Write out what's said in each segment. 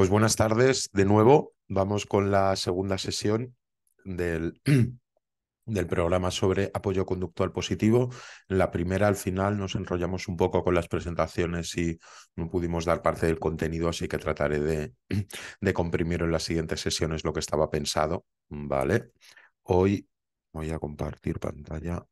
Pues buenas tardes de nuevo. Vamos con la segunda sesión del, del programa sobre apoyo conductual positivo. En la primera, al final, nos enrollamos un poco con las presentaciones y no pudimos dar parte del contenido, así que trataré de, de comprimir en las siguientes sesiones lo que estaba pensado. Vale. Hoy voy a compartir pantalla.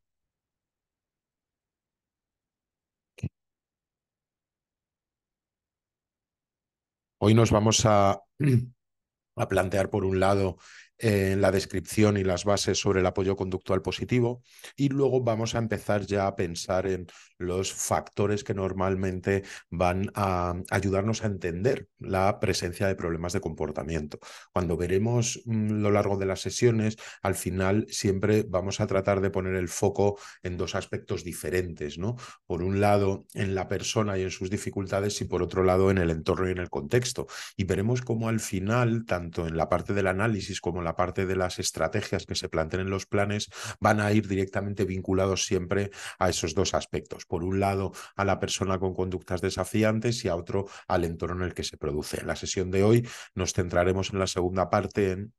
Hoy nos vamos a, a plantear, por un lado, en eh, la descripción y las bases sobre el apoyo conductual positivo y luego vamos a empezar ya a pensar en los factores que normalmente van a ayudarnos a entender la presencia de problemas de comportamiento. Cuando veremos mm, lo largo de las sesiones, al final siempre vamos a tratar de poner el foco en dos aspectos diferentes, ¿no? Por un lado, en la persona y en sus dificultades y por otro lado, en el entorno y en el contexto. Y veremos cómo al final, tanto en la parte del análisis como la parte de las estrategias que se planteen en los planes van a ir directamente vinculados siempre a esos dos aspectos. Por un lado, a la persona con conductas desafiantes y a otro al entorno en el que se produce. En la sesión de hoy nos centraremos en la segunda parte en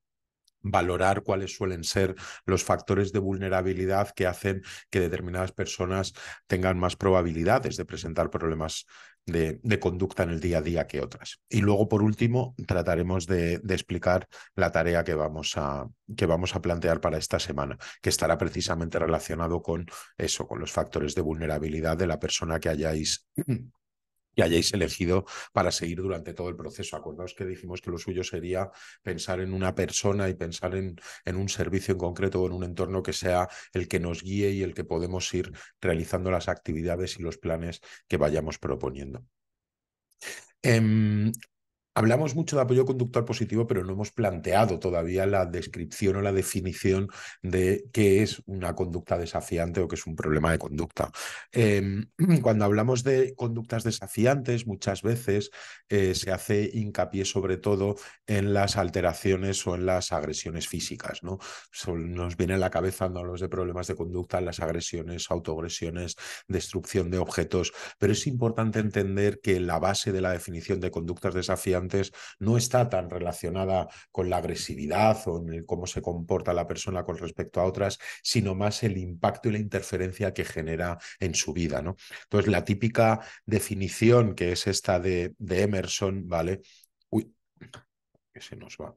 valorar cuáles suelen ser los factores de vulnerabilidad que hacen que determinadas personas tengan más probabilidades de presentar problemas de, conducta en el día a día que otras. Y luego, por último, trataremos de, explicar la tarea que vamos, a, que vamos, a, plantear para esta semana, que estará precisamente relacionado con eso, con los factores de vulnerabilidad de la persona que hayáis hayáis elegido para seguir durante todo el proceso. Acordaos que dijimos que lo suyo sería pensar en una persona y pensar en, en un servicio en concreto o en un entorno que sea el que nos guíe y el que podemos ir realizando las actividades y los planes que vayamos proponiendo. Em, Hablamos mucho de apoyo conductual positivo, pero no hemos planteado todavía la descripción o la definición de qué es una conducta desafiante o qué es un problema de conducta. Em, cuando hablamos de conductas desafiantes, muchas veces eh, se hace hincapié sobre todo en las alteraciones o en las agresiones físicas. ¿no? Nos viene a la cabeza cuando hablamos de problemas de conducta las agresiones, autoagresiones, destrucción de objetos, pero es importante entender que la base de la definición de conductas desafiantes no está tan relacionada con la agresividad o en cómo se comporta la persona con respecto a otras, sino más el impacto y la interferencia que genera en su vida. ¿no? Entonces, la típica definición que es esta de, de Emerson, ¿vale? Uy, que se nos va.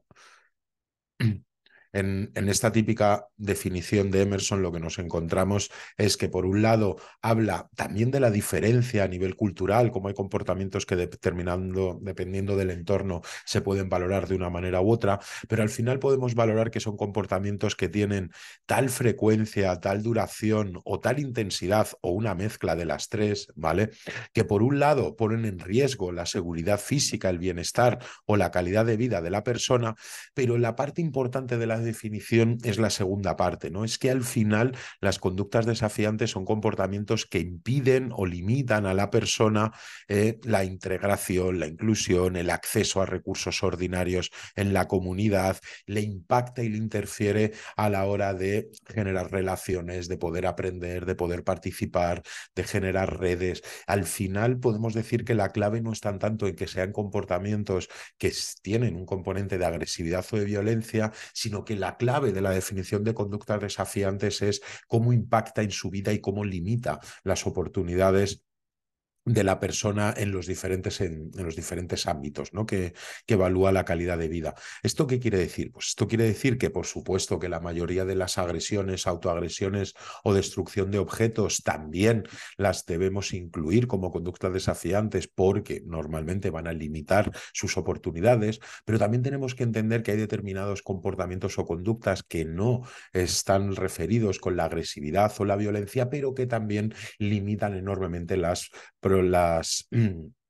En, esta típica definición de Emerson lo que nos encontramos es que por un lado habla también de la diferencia a nivel cultural, como hay comportamientos que determinando, dependiendo del entorno, se pueden valorar de una manera u otra, pero al final podemos valorar que son comportamientos que tienen tal frecuencia, tal duración o tal intensidad o una mezcla de las tres, ¿vale? Que por un lado ponen en riesgo la seguridad física, el bienestar o la calidad de vida de la persona, pero la parte importante de la definición es la segunda parte, ¿no? Es que al final las conductas desafiantes son comportamientos que impiden o limitan a la persona eh, la integración, la inclusión, el acceso a recursos ordinarios en la comunidad, le impacta y le interfiere a la hora de generar relaciones, de poder aprender, de poder participar, de generar redes. Al final podemos decir que la clave no está tanto en que sean comportamientos que tienen un componente de agresividad o de violencia, sino que la clave de la definición de conductas desafiantes es cómo impacta en su vida y cómo limita las oportunidades de la persona en los diferentes, en, los diferentes ámbitos ¿no? Que, que, evalúa la calidad de vida. ¿Esto qué quiere decir? Pues esto quiere decir que, por supuesto, que la mayoría de las agresiones, autoagresiones o destrucción de objetos también las debemos incluir como conductas desafiantes porque normalmente van a limitar sus oportunidades, pero también tenemos que entender que hay determinados comportamientos o conductas que no están referidos con la agresividad o la violencia, pero que también limitan enormemente las pero las,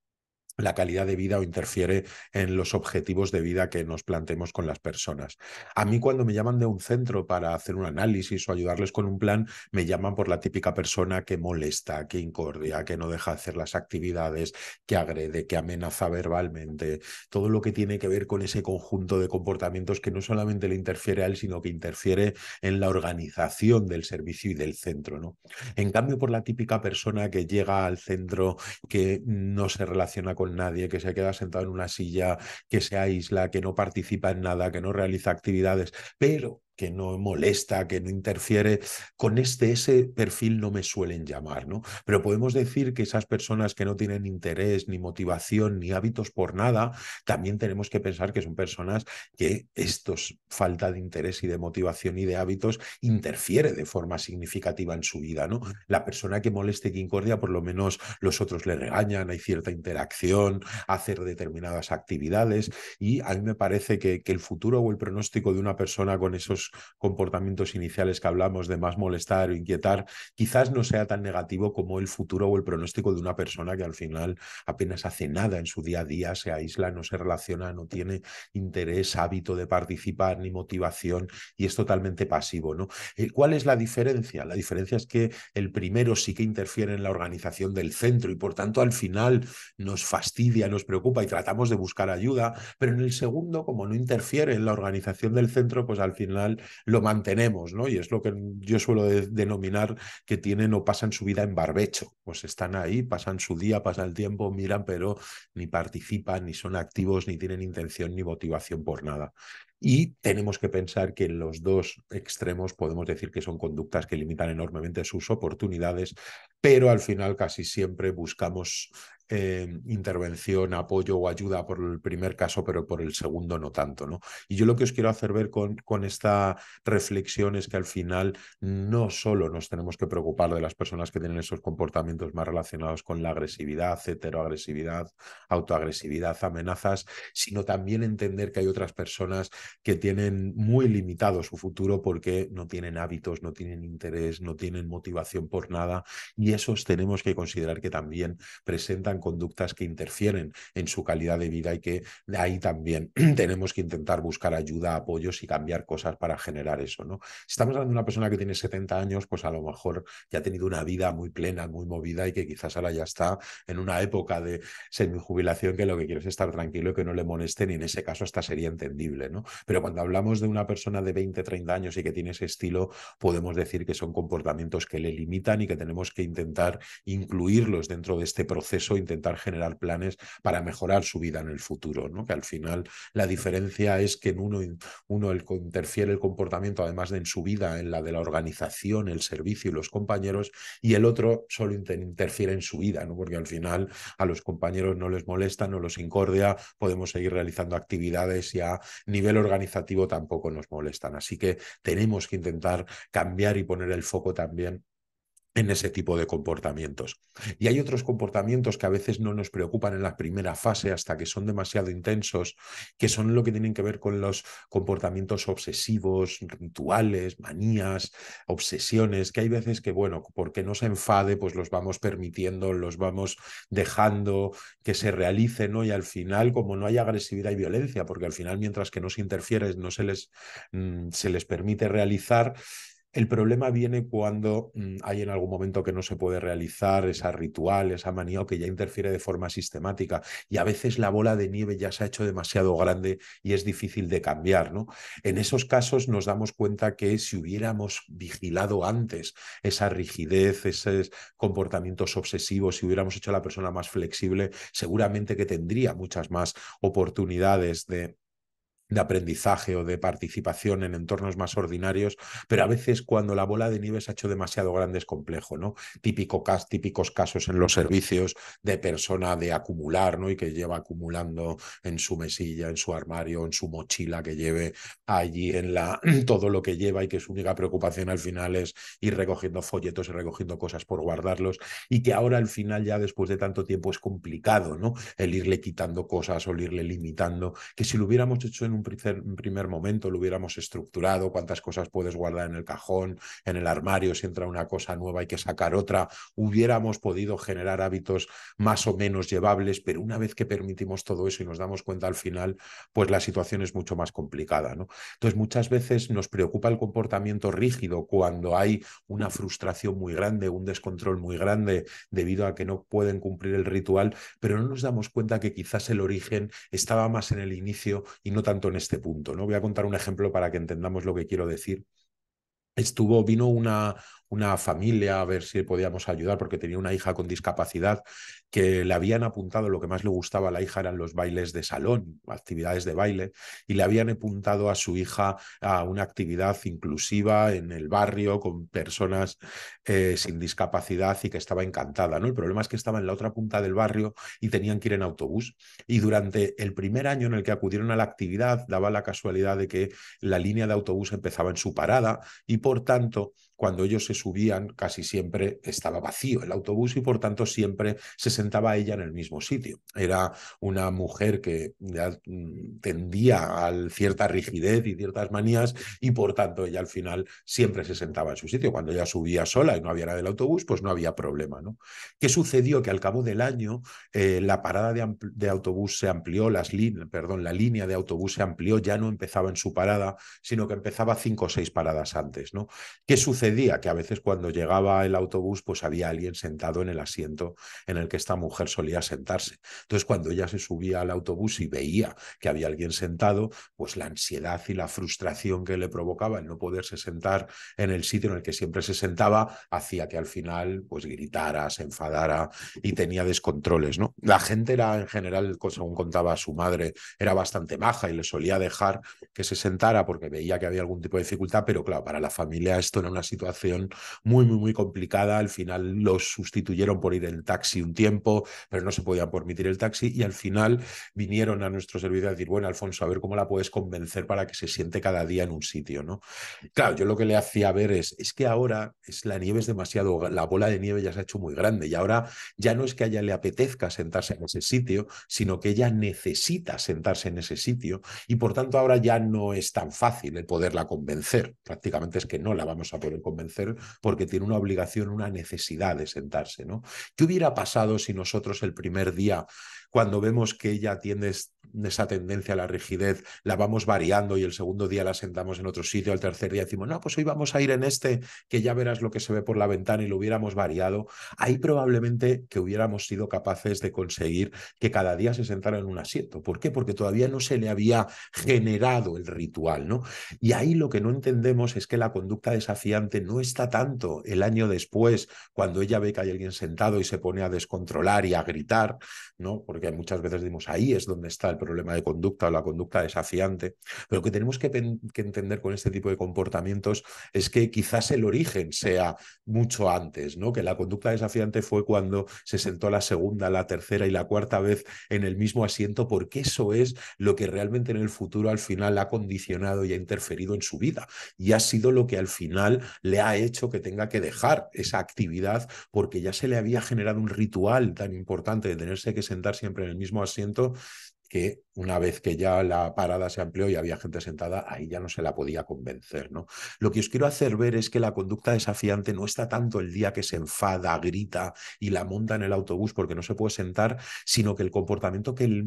la calidad de vida o interfiere en los objetivos de vida que nos planteemos con las personas. A mí cuando me llaman de un centro para hacer un análisis o ayudarles con un plan, me llaman por la típica persona que molesta, que incordia, que no deja hacer las actividades, que agrede, que amenaza verbalmente, todo lo que tiene que ver con ese conjunto de comportamientos que no solamente le interfiere a él, sino que interfiere en la organización del servicio y del centro. ¿no? En cambio, por la típica persona que llega al centro que no se relaciona con nadie, que se queda sentado en una silla, que se aísla, que no participa en nada, que no realiza actividades, pero que no molesta, que no interfiere, con este, ese perfil no me suelen llamar, ¿no? Pero podemos decir que esas personas que no tienen interés, ni motivación, ni hábitos por nada, también tenemos que pensar que son personas que estos falta de interés y de motivación y de hábitos interfiere de forma significativa en su vida, ¿no? La persona que moleste, que incordia, por lo menos los otros le regañan, hay cierta interacción, hacer determinadas actividades y a mí me parece que el futuro o el pronóstico de una persona con esos comportamientos iniciales que hablamos de más molestar o inquietar, quizás no sea tan negativo como el futuro o el pronóstico de una persona que al final apenas hace nada en su día a día, se aísla, no se relaciona, no tiene interés, hábito de participar ni motivación y es totalmente pasivo. ¿no? Eh, ¿Cuál es la diferencia? La diferencia es que el primero sí que interfiere en la organización del centro y por tanto al final nos fastidia, nos preocupa y tratamos de buscar ayuda, pero en el segundo, como no interfiere en la organización del centro, pues al final lo mantenemos, ¿no? Y es lo que yo suelo denominar que tienen o pasan su vida en barbecho, pues están ahí, pasan su día, pasan el tiempo, miran, pero ni participan, ni son activos, ni tienen intención ni motivación por nada. Y tenemos que pensar que en los dos extremos podemos decir que son conductas que limitan enormemente sus oportunidades, pero al final casi siempre buscamos eh, intervención, apoyo o ayuda por el primer caso, pero por el segundo no tanto. ¿no? Y yo lo que os quiero hacer ver con, con, esta reflexión es que al final no solo nos tenemos que preocupar de las personas que tienen esos comportamientos más relacionados con la agresividad, heteroagresividad, autoagresividad, amenazas, sino también entender que hay otras personas que tienen muy limitado su futuro porque no tienen hábitos, no tienen interés, no tienen motivación por nada y esos tenemos que considerar que también presentan conductas que interfieren en su calidad de vida y que ahí también tenemos que intentar buscar ayuda, apoyos y cambiar cosas para generar eso, ¿no? Si estamos hablando de una persona que tiene 70 años, pues a lo mejor ya ha tenido una vida muy plena, muy movida y que quizás ahora ya está en una época de semijubilación que lo que quiere es estar tranquilo y que no le molesten y en ese caso hasta sería entendible, ¿no? Pero cuando hablamos de una persona de 20, 30 años y que tiene ese estilo, podemos decir que son comportamientos que le limitan y que tenemos que intentar intentar incluirlos dentro de este proceso, intentar generar planes para mejorar su vida en el futuro, ¿no? que al final la diferencia es que en uno, uno el, interfiere el comportamiento, además de en su vida, en la de la organización, el servicio y los compañeros, y el otro solo interfiere en su vida, ¿no? porque al final a los compañeros no les molesta, no los incordia, podemos seguir realizando actividades y a nivel organizativo tampoco nos molestan. Así que tenemos que intentar cambiar y poner el foco también en ese tipo de comportamientos. Y hay otros comportamientos que a veces no nos preocupan en la primera fase hasta que son demasiado intensos, que son lo que tienen que ver con los comportamientos obsesivos, rituales, manías, obsesiones, que hay veces que, bueno, porque no se enfade, pues los vamos permitiendo, los vamos dejando que se realicen, ¿no? Y al final, como no hay agresividad y violencia, porque al final mientras que no se interfiere, no se les, mm, se les permite realizar, el problema viene cuando mm, hay en algún momento que no se puede realizar esa ritual, esa manía o que ya interfiere de forma sistemática y a veces la bola de nieve ya se ha hecho demasiado grande y es difícil de cambiar, ¿no? En esos casos nos damos cuenta que si hubiéramos vigilado antes esa rigidez, esos comportamientos obsesivos, si hubiéramos hecho a la persona más flexible, seguramente que tendría muchas más oportunidades de de aprendizaje o de participación en entornos más ordinarios, pero a veces cuando la bola de nieve se ha hecho demasiado grande es complejo, ¿no? Típico cas típicos casos en los servicios de persona de acumular, ¿no? Y que lleva acumulando en su mesilla, en su armario, en su mochila que lleve allí en la todo lo que lleva y que su única preocupación al final es ir recogiendo folletos y recogiendo cosas por guardarlos y que ahora al final ya después de tanto tiempo es complicado, ¿no? El irle quitando cosas o el irle limitando, que si lo hubiéramos hecho en un primer, momento lo hubiéramos estructurado, cuántas cosas puedes guardar en el cajón, en el armario, si entra una cosa nueva hay que sacar otra, hubiéramos podido generar hábitos más o menos llevables, pero una vez que permitimos todo eso y nos damos cuenta al final, pues la situación es mucho más complicada. Entonces, muchas veces nos preocupa el comportamiento rígido cuando hay una frustración muy grande, un descontrol muy grande debido a que no pueden cumplir el ritual, pero no nos damos cuenta que quizás el origen estaba más en el inicio y no tanto en este punto. ¿no? Voy a contar un ejemplo para que entendamos lo que quiero decir. Estuvo, vino una, una familia a ver si podíamos ayudar porque tenía una hija con discapacidad que le habían apuntado, lo que más le gustaba a la hija eran los bailes de salón, actividades de baile, y le habían apuntado a su hija a una actividad inclusiva en el barrio con personas eh, sin discapacidad y que estaba encantada. ¿no? El problema es que estaba en la otra punta del barrio y tenían que ir en autobús. Y durante el primer año en el que acudieron a la actividad, daba la casualidad de que la línea de autobús empezaba en su parada y por tanto cuando ellos se subían casi siempre estaba vacío el autobús y por tanto siempre se sentaba ella en el mismo sitio. Era una mujer que mm, tendía a cierta rigidez y ciertas manías y por tanto ella al final siempre se sentaba en su sitio. Cuando ella subía sola y no había nada del autobús, pues no había problema. ¿no? ¿Qué sucedió? Que al cabo del año eh, la parada de, autobús se amplió, las perdón, la línea de autobús se amplió, ya no empezaba en su parada, sino que empezaba cinco o seis paradas antes. ¿no? ¿Qué sucedía? Que a veces cuando llegaba el autobús, pues había alguien sentado en el asiento en el que esta mujer solía sentarse. Entonces, cuando ella se subía al autobús y veía que había alguien sentado, pues la ansiedad y la frustración que le provocaba el no poderse sentar en el sitio en el que siempre se sentaba, hacía que al final pues gritara, se enfadara y tenía descontroles, ¿no? La gente era en general, según contaba su madre, era bastante maja y le solía dejar que se sentara porque veía que había algún tipo de dificultad, pero claro, para la familia esto era una situación muy, muy, muy complicada. Al final los sustituyeron por ir en taxi un tiempo pero no se podían permitir el taxi y al final vinieron a nuestro servicio a decir, bueno, Alfonso, a ver cómo la puedes convencer para que se siente cada día en un sitio, ¿no? Claro, yo lo que le hacía ver es, es que ahora es, la nieve es demasiado, la bola de nieve ya se ha hecho muy grande y ahora ya no es que a ella le apetezca sentarse en ese sitio, sino que ella necesita sentarse en ese sitio y por tanto ahora ya no es tan fácil el poderla convencer, prácticamente es que no la vamos a poder convencer porque tiene una obligación, una necesidad de sentarse, ¿no? ¿Qué hubiera pasado y nosotros el primer día cuando vemos que ella tiene esa tendencia a la rigidez, la vamos variando y el segundo día la sentamos en otro sitio, al tercer día decimos, no, pues hoy vamos a ir en este, que ya verás lo que se ve por la ventana y lo hubiéramos variado, ahí probablemente que hubiéramos sido capaces de conseguir que cada día se sentara en un asiento. ¿Por qué? Porque todavía no se le había generado el ritual, ¿no? Y ahí lo que no entendemos es que la conducta desafiante no está tanto el año después, cuando ella ve que hay alguien sentado y se pone a descontrolar y a gritar, ¿no? Porque muchas veces decimos ahí es donde está el problema de conducta o la conducta desafiante. Pero lo que tenemos que, que entender con este tipo de comportamientos es que quizás el origen sea mucho antes, ¿no? Que la conducta desafiante fue cuando se sentó la segunda, la tercera y la cuarta vez en el mismo asiento, porque eso es lo que realmente en el futuro al final ha condicionado y ha interferido en su vida. Y ha sido lo que al final le ha hecho que tenga que dejar esa actividad porque ya se le había generado un ritual tan importante de tenerse que sentar siempre en el mismo asiento, que una vez que ya la parada se amplió y había gente sentada, ahí ya no se la podía convencer. ¿no? Lo que os quiero hacer ver es que la conducta desafiante no está tanto el día que se enfada, grita y la monta en el autobús porque no se puede sentar, sino que el comportamiento que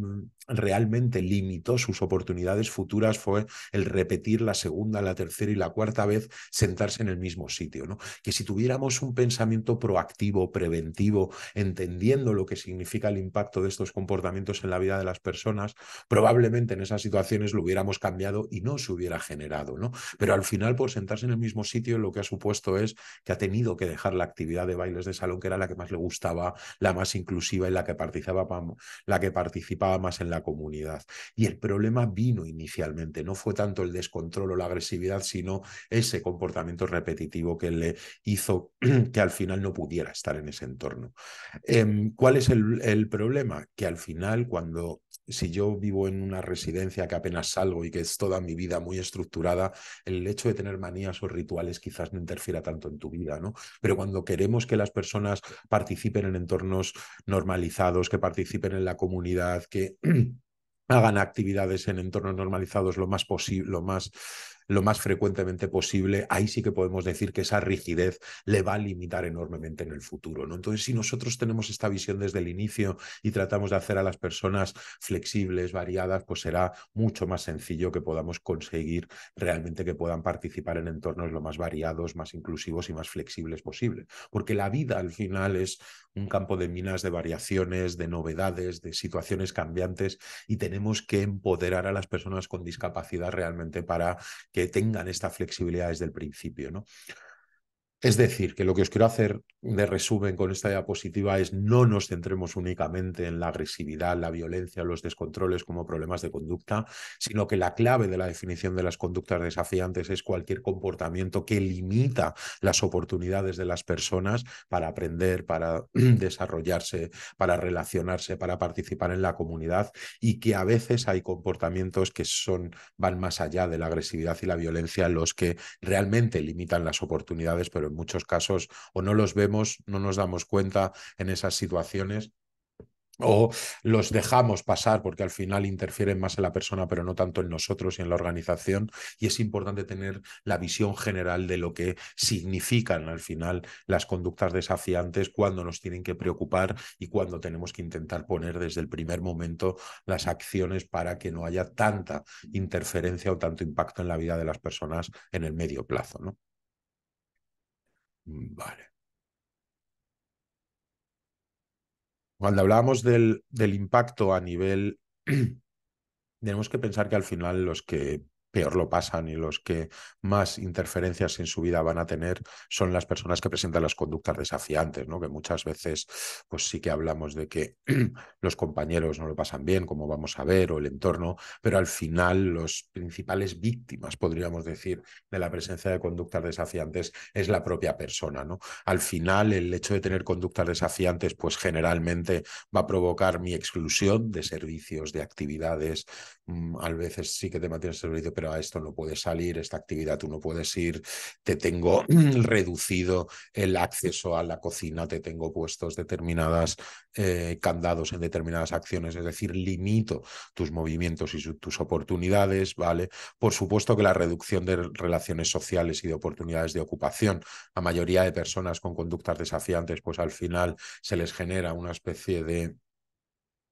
realmente limitó sus oportunidades futuras fue el repetir la segunda, la tercera y la cuarta vez sentarse en el mismo sitio. ¿no? Que si tuviéramos un pensamiento proactivo, preventivo, entendiendo lo que significa el impacto de estos comportamientos en la vida de las personas, probablemente en esas situaciones lo hubiéramos cambiado y no se hubiera generado, ¿no? Pero al final, por sentarse en el mismo sitio, lo que ha supuesto es que ha tenido que dejar la actividad de bailes de salón, que era la que más le gustaba, la más inclusiva y la que participaba, la que participaba más en la comunidad. Y el problema vino inicialmente, no fue tanto el descontrol o la agresividad, sino ese comportamiento repetitivo que le hizo que al final no pudiera estar en ese entorno. Em, ¿Cuál es el, el problema? Que al final, cuando si yo vivo en una residencia que apenas salgo y que es toda mi vida muy estructurada, el hecho de tener manías o rituales quizás no interfiera tanto en tu vida, ¿no? Pero cuando queremos que las personas participen en entornos normalizados, que participen en la comunidad, que hagan actividades en entornos normalizados lo más posible, lo más lo más frecuentemente posible, ahí sí que podemos decir que esa rigidez le va a limitar enormemente en el futuro. ¿no? Entonces, si nosotros tenemos esta visión desde el inicio y tratamos de hacer a las personas flexibles, variadas, pues será mucho más sencillo que podamos conseguir realmente que puedan participar en entornos lo más variados, más inclusivos y más flexibles posible. Porque la vida al final es un campo de minas de variaciones, de novedades, de situaciones cambiantes y tenemos que empoderar a las personas con discapacidad realmente para que tengan esta flexibilidad desde el principio. ¿no? Es decir, que lo que os quiero hacer de resumen con esta diapositiva es no nos centremos únicamente en la agresividad, la violencia, los descontroles como problemas de conducta, sino que la clave de la definición de las conductas desafiantes es cualquier comportamiento que limita las oportunidades de las personas para aprender, para desarrollarse, para relacionarse, para participar en la comunidad y que a veces hay comportamientos que son van más allá de la agresividad y la violencia, los que realmente limitan las oportunidades, pero en muchos casos o no los vemos, no nos damos cuenta en esas situaciones o los dejamos pasar porque al final interfieren más en la persona, pero no tanto en nosotros y en la organización. Y es importante tener la visión general de lo que significan al final las conductas desafiantes, cuándo nos tienen que preocupar y cuándo tenemos que intentar poner desde el primer momento las acciones para que no haya tanta interferencia o tanto impacto en la vida de las personas en el medio plazo. ¿no? Mm, vale. Cuando hablábamos del, del impacto a nivel, tenemos que pensar que al final los que peor lo pasan y los que más interferencias en su vida van a tener son las personas que presentan las conductas desafiantes, ¿no? Que muchas veces, pues sí que hablamos de que los compañeros no lo pasan bien, como vamos a ver, o el entorno, pero al final los principales víctimas, podríamos decir, de la presencia de conductas desafiantes es la propia persona, ¿no? Al final, el hecho de tener conductas desafiantes, pues generalmente va a provocar mi exclusión de servicios, de actividades, mm, a veces sí que te mantienes servicio, pero a esto no puede salir, esta actividad tú no puedes ir, te tengo reducido el acceso a la cocina, te tengo puestos determinadas eh, candados en determinadas acciones, es decir, limito tus movimientos y tus oportunidades, ¿vale? Por supuesto que la reducción de relaciones sociales y de oportunidades de ocupación, la mayoría de personas con conductas desafiantes, pues al final se les genera una especie de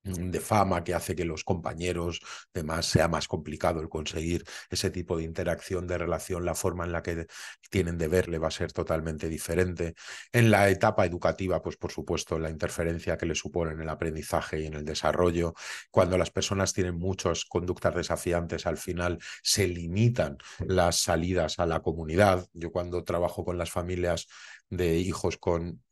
Mm, de fama que hace que los compañeros demás sea más complicado el conseguir ese tipo de interacción de relación, la forma en la que tienen de verle va a ser totalmente diferente. En la etapa educativa, pues por supuesto, la interferencia que le supone en el aprendizaje y en el desarrollo. Cuando las personas tienen muchas conductas desafiantes, al final se limitan las salidas a la comunidad. Yo cuando trabajo con las familias de hijos con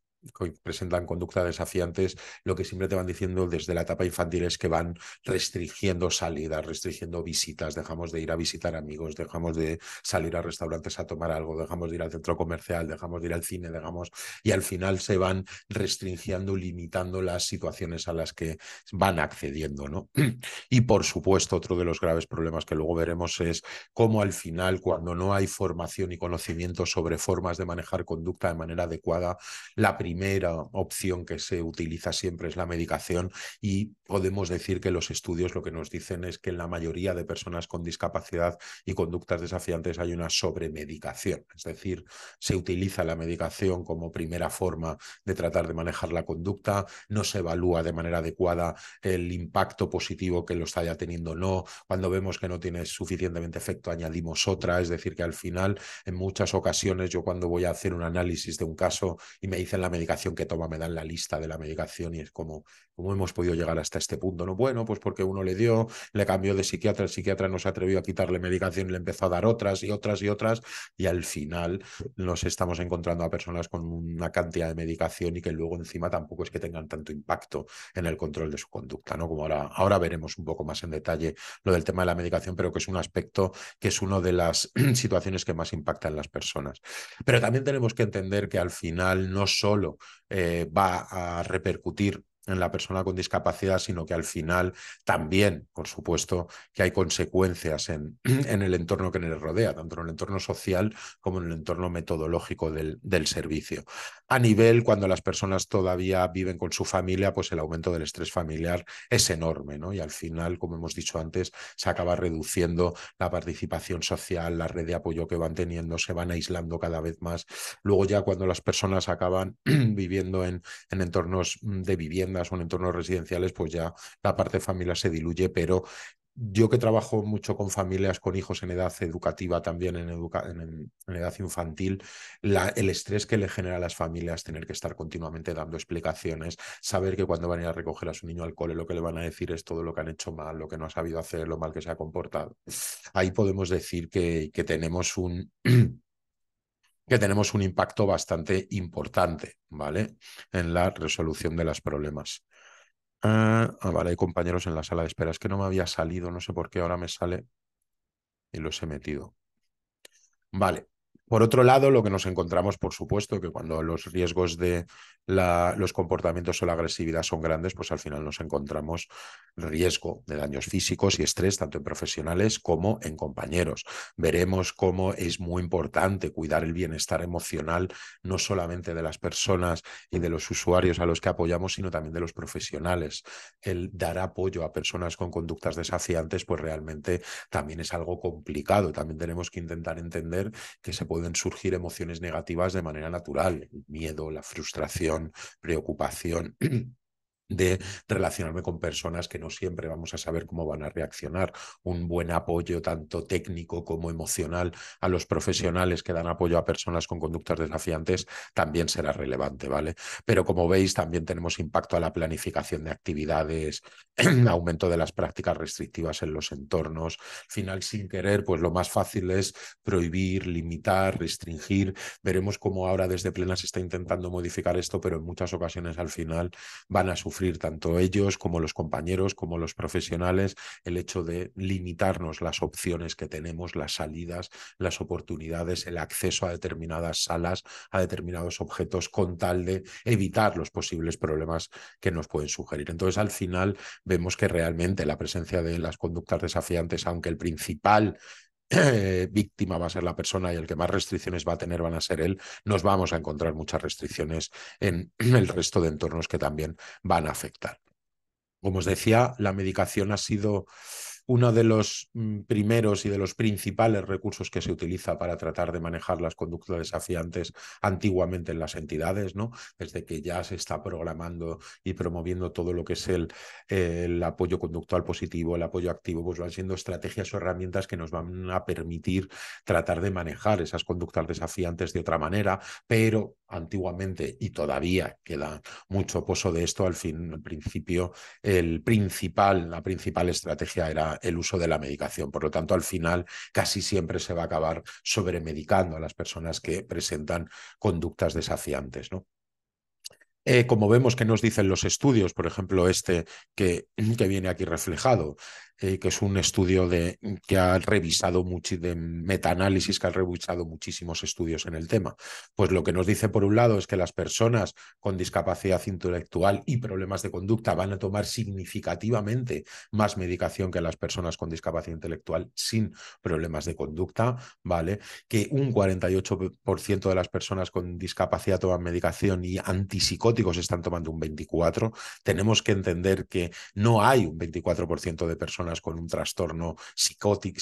presentan conductas desafiantes, lo que siempre te van diciendo desde la etapa infantil es que van restringiendo salidas, restringiendo visitas, dejamos de ir a visitar amigos, dejamos de salir a restaurantes a tomar algo, dejamos de ir al centro comercial, dejamos de ir al cine, dejamos, y al final se van restringiendo, limitando las situaciones a las que van accediendo, ¿no? Y por supuesto, otro de los graves problemas que luego veremos es cómo al final, cuando no hay formación y conocimiento sobre formas de manejar conducta de manera adecuada, la primera primera opción que se utiliza siempre es la medicación y podemos decir que los estudios lo que nos dicen es que en la mayoría de personas con discapacidad y conductas desafiantes hay una sobremedicación, es decir, se utiliza la medicación como primera forma de tratar de manejar la conducta, no se evalúa de manera adecuada el impacto positivo que lo está ya teniendo o no, cuando vemos que no tiene suficientemente efecto añadimos otra, es decir, que al final en muchas ocasiones yo cuando voy a hacer un análisis de un caso y me dicen la medicación que toma, me dan la lista de la medicación y es como, ¿cómo hemos podido llegar hasta este punto no bueno, pues porque uno le dio, le cambió de psiquiatra, el psiquiatra no se atrevió a quitarle medicación y le empezó a dar otras y otras y otras, y al final nos estamos encontrando a personas con una cantidad de medicación y que luego encima tampoco es que tengan tanto impacto en el control de su conducta, ¿no? Como ahora, ahora veremos un poco más en detalle lo del tema de la medicación, pero que es un aspecto que es una de las situaciones que más impactan las personas. Pero también tenemos que entender que al final no solo eh, va a repercutir en la persona con discapacidad, sino que al final también, por supuesto, que hay consecuencias en, en, el entorno que les rodea, tanto en el entorno social como en el entorno metodológico del, del, servicio. A nivel, cuando las personas todavía viven con su familia, pues el aumento del estrés familiar es enorme, ¿no? Y al final, como hemos dicho antes, se acaba reduciendo la participación social, la red de apoyo que van teniendo, se van aislando cada vez más. Luego ya cuando las personas acaban viviendo en, en entornos mm, de vivienda, o en entornos residenciales, pues ya la parte familia se diluye, pero yo que trabajo mucho con familias con hijos en edad educativa, también en, edad infantil, la, el estrés que le genera a las familias tener que estar continuamente dando explicaciones, saber que cuando van a ir a recoger a su niño al cole lo que le van a decir es todo lo que han hecho mal, lo que no ha sabido hacer, lo mal que se ha comportado. Ahí podemos decir que, que tenemos un... que tenemos un impacto bastante importante, ¿vale? En la resolución de los problemas. Ah, ah, vale, hay compañeros en la sala de espera. Es que no me había salido, no sé por qué ahora me sale y los he metido. Vale. Por otro lado, lo que nos encontramos, por supuesto, que cuando los riesgos de la, los comportamientos o la agresividad son grandes, pues al final nos encontramos riesgo de daños físicos y estrés, tanto en profesionales como en compañeros. Veremos cómo es muy importante cuidar el bienestar emocional, no solamente de las personas y de los usuarios a los que apoyamos, sino también de los profesionales. El dar apoyo a personas con conductas desafiantes, pues realmente también es algo complicado. También tenemos que intentar entender que se puede pueden surgir emociones negativas de manera natural, el miedo, la frustración, preocupación. de relacionarme con personas que no siempre vamos a saber cómo van a reaccionar. Un buen apoyo tanto técnico como emocional a los profesionales que dan apoyo a personas con conductas desafiantes también será relevante, ¿vale? Pero como veis, también tenemos impacto a la planificación de actividades, aumento de las prácticas restrictivas en los entornos. Al final, sin querer, pues lo más fácil es prohibir, limitar, restringir. Veremos cómo ahora desde Plena se está intentando modificar esto, pero en muchas ocasiones al final van a sufrir tanto ellos como los compañeros, como los profesionales, el hecho de limitarnos las opciones que tenemos, las salidas, las oportunidades, el acceso a determinadas salas, a determinados objetos, con tal de evitar los posibles problemas que nos pueden sugerir. Entonces, al final, vemos que realmente la presencia de las conductas desafiantes, aunque el principal eh, víctima va a ser la persona y el que más restricciones va a tener van a ser él, nos vamos a encontrar muchas restricciones en el resto de entornos que también van a afectar. Como os decía, la medicación ha sido uno de los mm, primeros y de los principales recursos que se utiliza para tratar de manejar las conductas desafiantes antiguamente en las entidades, ¿no? Desde que ya se está programando y promoviendo todo lo que es el, el apoyo conductual positivo, el apoyo activo, pues van siendo estrategias o herramientas que nos van a permitir tratar de manejar esas conductas desafiantes de otra manera, pero antiguamente y todavía queda mucho pozo de esto, al fin, al principio, el principal, la principal estrategia era el uso de la medicación. Por lo tanto, al final casi siempre se va a acabar sobremedicando a las personas que presentan conductas desafiantes. ¿no? Eh, como vemos que nos dicen los estudios, por ejemplo, este que, que viene aquí reflejado, eh, que es un estudio de, que ha revisado mucho de metaanálisis, que ha revisado muchísimos estudios en el tema. Pues lo que nos dice, por un lado, es que las personas con discapacidad intelectual y problemas de conducta van a tomar significativamente más medicación que las personas con discapacidad intelectual sin problemas de conducta, ¿vale? Que un 48% de las personas con discapacidad toman medicación y antipsicóticos están tomando un 24%. Tenemos que entender que no hay un 24% de personas con un trastorno psicótico,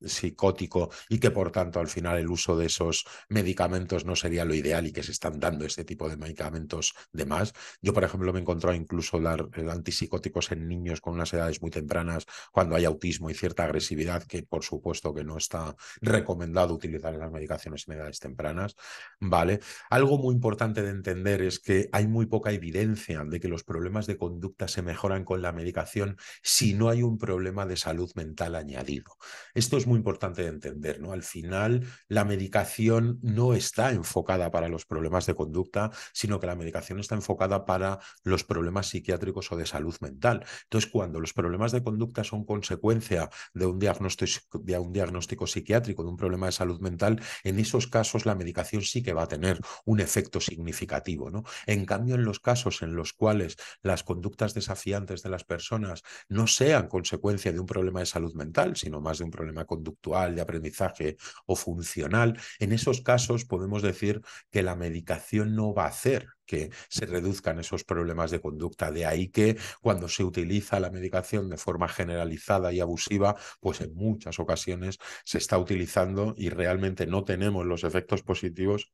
psicótico y que por tanto al final el uso de esos medicamentos no sería lo ideal y que se están dando este tipo de medicamentos de más. Yo, por ejemplo, me he encontrado incluso dar eh, antipsicóticos en niños con unas edades muy tempranas cuando hay autismo y cierta agresividad que por supuesto que no está recomendado utilizar en las medicaciones en edades tempranas, ¿vale? Algo muy importante de entender es que hay muy poca evidencia de que los problemas de conducta se mejoran con la medicación si no hay un problema de salud mental añadido. Esto es muy importante de entender, ¿no? Al final, la medicación no está enfocada para los problemas de conducta, sino que la medicación está enfocada para los problemas psiquiátricos o de salud mental. Entonces, cuando los problemas de conducta son consecuencia de un diagnóstico, de un diagnóstico psiquiátrico, de un problema de salud mental, en esos casos la medicación sí que va a tener un efecto significativo, ¿no? En cambio, en los casos en los cuales las conductas desafiantes de las personas no sean consecuencia de un problema de salud mental, sino más de un problema conductual, de aprendizaje o funcional, en esos casos podemos decir que la medicación no va a hacer que se reduzcan esos problemas de conducta. De ahí que cuando se utiliza la medicación de forma generalizada y abusiva, pues en muchas ocasiones se está utilizando y realmente no tenemos los efectos positivos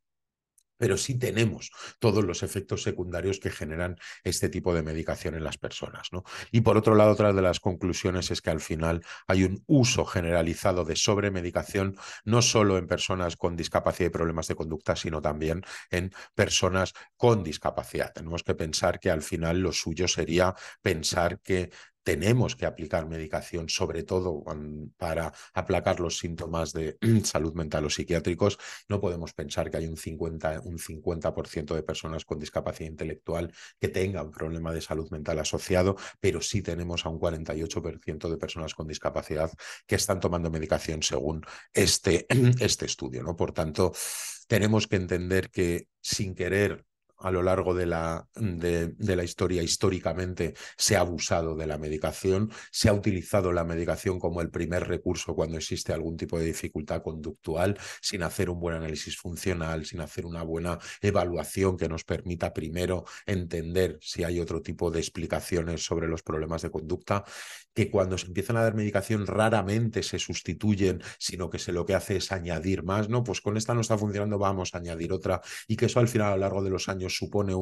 pero sí tenemos todos los efectos secundarios que generan este tipo de medicación en las personas. ¿no? Y por otro lado, otra de las conclusiones es que al final hay un uso generalizado de sobremedicación, no solo en personas con discapacidad y problemas de conducta, sino también en personas con discapacidad. Tenemos que pensar que al final lo suyo sería pensar que tenemos que aplicar medicación, sobre todo para aplacar los síntomas de salud mental o psiquiátricos. No podemos pensar que hay un 50%, un 50 de personas con discapacidad intelectual que tengan problema de salud mental asociado, pero sí tenemos a un 48% de personas con discapacidad que están tomando medicación según este, este estudio. ¿no? Por tanto, tenemos que entender que sin querer a lo largo de la, la, historia, históricamente se ha abusado de la medicación, se ha utilizado la medicación como el primer recurso cuando existe algún tipo de dificultad conductual, sin hacer un buen análisis funcional, sin hacer una buena evaluación que nos permita primero entender si hay otro tipo de explicaciones sobre los problemas de conducta, que cuando se empiezan a dar medicación raramente se sustituyen, sino que se lo que hace es añadir más, ¿no? Pues con esta no está funcionando, vamos a añadir otra, y que eso al final a lo largo de los años supone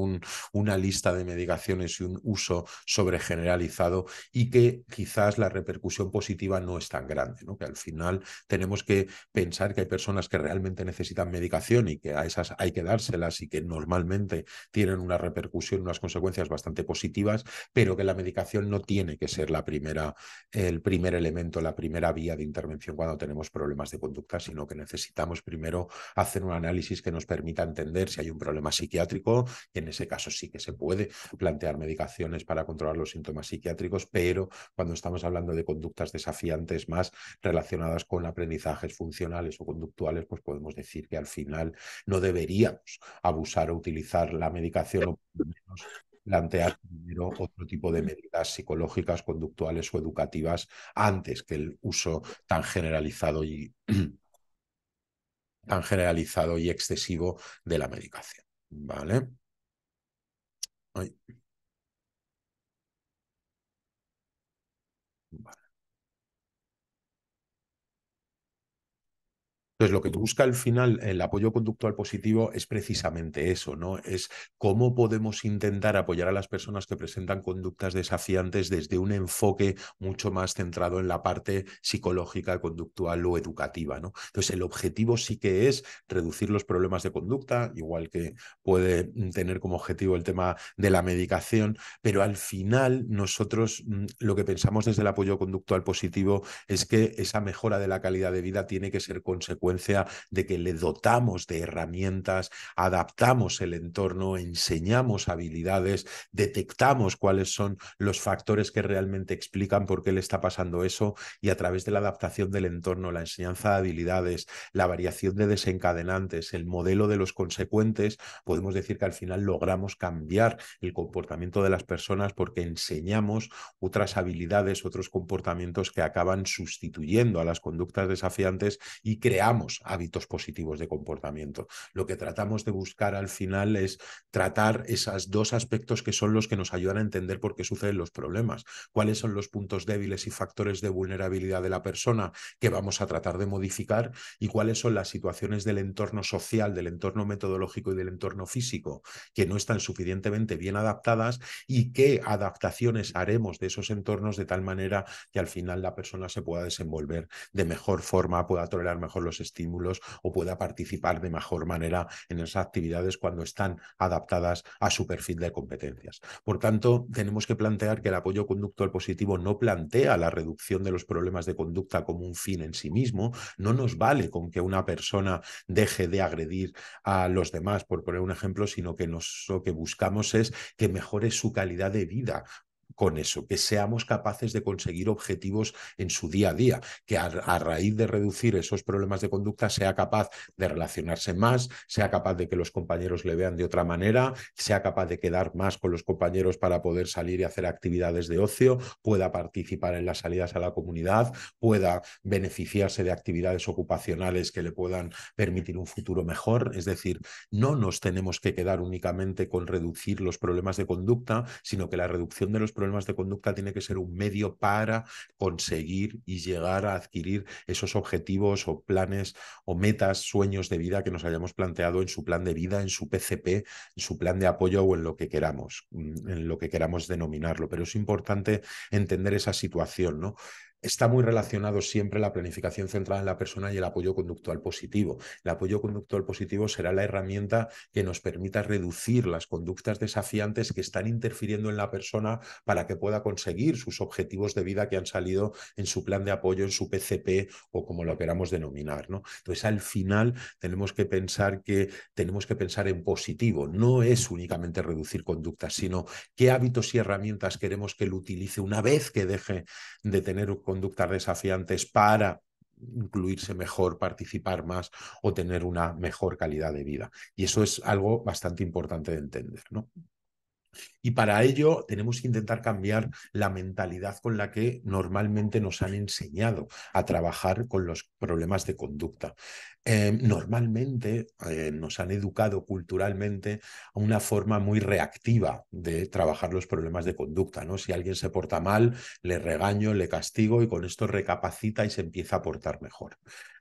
una lista de medicaciones y un uso sobregeneralizado y que quizás la repercusión positiva no es tan grande, ¿no? que al final tenemos que pensar que hay personas que realmente necesitan medicación y que a esas hay que dárselas y que normalmente tienen una repercusión, unas consecuencias bastante positivas, pero que la medicación no tiene que ser la primera, el primer elemento, la primera vía de intervención cuando tenemos problemas de conducta, sino que necesitamos primero hacer un análisis que nos permita entender si hay un problema psiquiátrico en ese caso sí que se puede plantear medicaciones para controlar los síntomas psiquiátricos, pero cuando estamos hablando de conductas desafiantes más relacionadas con aprendizajes funcionales o conductuales, pues podemos decir que al final no deberíamos abusar o utilizar la medicación o por lo menos plantear primero otro tipo de medidas psicológicas, conductuales o educativas antes que el uso tan generalizado y tan generalizado y excesivo de la medicación. Vale. Ay. Entonces, lo que busca al final el apoyo conductual positivo es precisamente eso, ¿no? Es cómo podemos intentar apoyar a las personas que presentan conductas desafiantes desde un enfoque mucho más centrado en la parte psicológica, conductual o educativa, ¿no? Entonces, el objetivo sí que es reducir los problemas de conducta, igual que puede tener como objetivo el tema de la medicación, pero al final nosotros mm, lo que pensamos desde el apoyo conductual positivo es que esa mejora de la calidad de vida tiene que ser consecuente de que le dotamos de herramientas, adaptamos el entorno, enseñamos habilidades, detectamos cuáles son los factores que realmente explican por qué le está pasando eso y a través de la adaptación del entorno, la enseñanza de habilidades, la variación de desencadenantes, el modelo de los consecuentes, podemos decir que al final logramos cambiar el comportamiento de las personas porque enseñamos otras habilidades, otros comportamientos que acaban sustituyendo a las conductas desafiantes y creamos hábitos positivos de comportamiento. Lo que tratamos de buscar al final es tratar esos dos aspectos que son los que nos ayudan a entender por qué suceden los problemas, cuáles son los puntos débiles y factores de vulnerabilidad de la persona que vamos a tratar de modificar y cuáles son las situaciones del entorno social, del entorno metodológico y del entorno físico que no están suficientemente bien adaptadas y qué adaptaciones haremos de esos entornos de tal manera que al final la persona se pueda desenvolver de mejor forma, pueda tolerar mejor los estímulos o pueda participar de mejor manera en esas actividades cuando están adaptadas a su perfil de competencias. Por tanto, tenemos que plantear que el apoyo conductual positivo no plantea la reducción de los problemas de conducta como un fin en sí mismo. No nos vale con que una persona deje de agredir a los demás, por poner un ejemplo, sino que lo que buscamos es que mejore su calidad de vida, con eso, que seamos capaces de conseguir objetivos en su día a día, que a, raíz de reducir esos problemas de conducta sea capaz de relacionarse más, sea capaz de que los compañeros le vean de otra manera, sea capaz de quedar más con los compañeros para poder salir y hacer actividades de ocio, pueda participar en las salidas a la comunidad, pueda beneficiarse de actividades ocupacionales que le puedan permitir un futuro mejor. Es decir, no nos tenemos que quedar únicamente con reducir los problemas de conducta, sino que la reducción de los problemas de conducta tiene que ser un medio para conseguir y llegar a adquirir esos objetivos o planes o metas, sueños de vida que nos hayamos planteado en su plan de vida, en su PCP, en su plan de apoyo o en lo que queramos, mm, en lo que queramos denominarlo. Pero es importante entender esa situación, ¿no? está muy relacionado siempre la planificación centrada en la persona y el apoyo conductual positivo. El apoyo conductual positivo será la herramienta que nos permita reducir las conductas desafiantes que están interfiriendo en la persona para que pueda conseguir sus objetivos de vida que han salido en su plan de apoyo, en su PCP o como lo queramos denominar. ¿no? Entonces, al final tenemos que pensar que tenemos que pensar en positivo. No es únicamente reducir conductas, sino qué hábitos y herramientas queremos que lo utilice una vez que deje de tener conductas desafiantes para incluirse mejor, participar más o tener una mejor calidad de vida. Y eso es algo bastante importante de entender. ¿no? Y para ello tenemos que intentar cambiar la mentalidad con la que normalmente nos han enseñado a trabajar con los problemas de conducta. Eh, normalmente eh, nos han educado culturalmente a una forma muy reactiva de trabajar los problemas de conducta. ¿no? Si alguien se porta mal, le regaño, le castigo y con esto recapacita y se empieza a portar mejor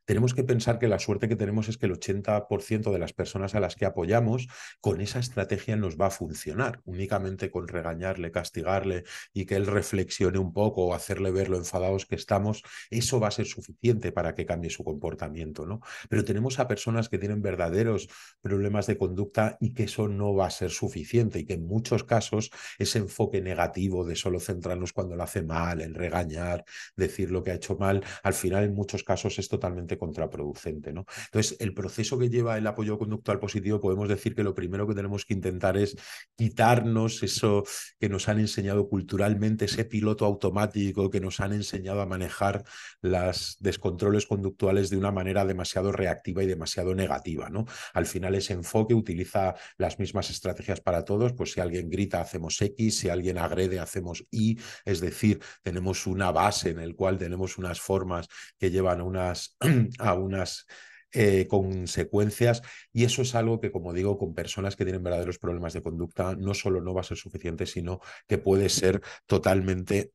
tenemos que pensar que la suerte que tenemos es que el 80% de las personas a las que apoyamos con esa estrategia nos va a funcionar. Únicamente con regañarle, castigarle y que él reflexione un poco o hacerle ver lo enfadados que estamos, eso va a ser suficiente para que cambie su comportamiento, ¿no? Pero tenemos a personas que tienen verdaderos problemas de conducta y que eso no va a ser suficiente y que en muchos casos ese enfoque negativo de solo centrarnos cuando lo hace mal, el regañar, decir lo que ha hecho mal, al final en muchos casos es totalmente contraproducente, ¿no? Entonces, el proceso que lleva el apoyo conductual positivo podemos decir que lo primero que tenemos que intentar es quitarnos eso que nos han enseñado culturalmente, ese piloto automático que nos han enseñado a manejar los descontroles conductuales de una manera demasiado reactiva y demasiado negativa. ¿no? Al final ese enfoque utiliza las mismas estrategias para todos, pues si alguien grita hacemos X, si alguien agrede hacemos Y, es decir, tenemos una base en el cual tenemos unas formas que llevan unas, a unas Eh, consecuencias y eso es algo que, como digo, con personas que tienen verdaderos problemas de conducta, no solo no va a ser suficiente, sino que puede ser totalmente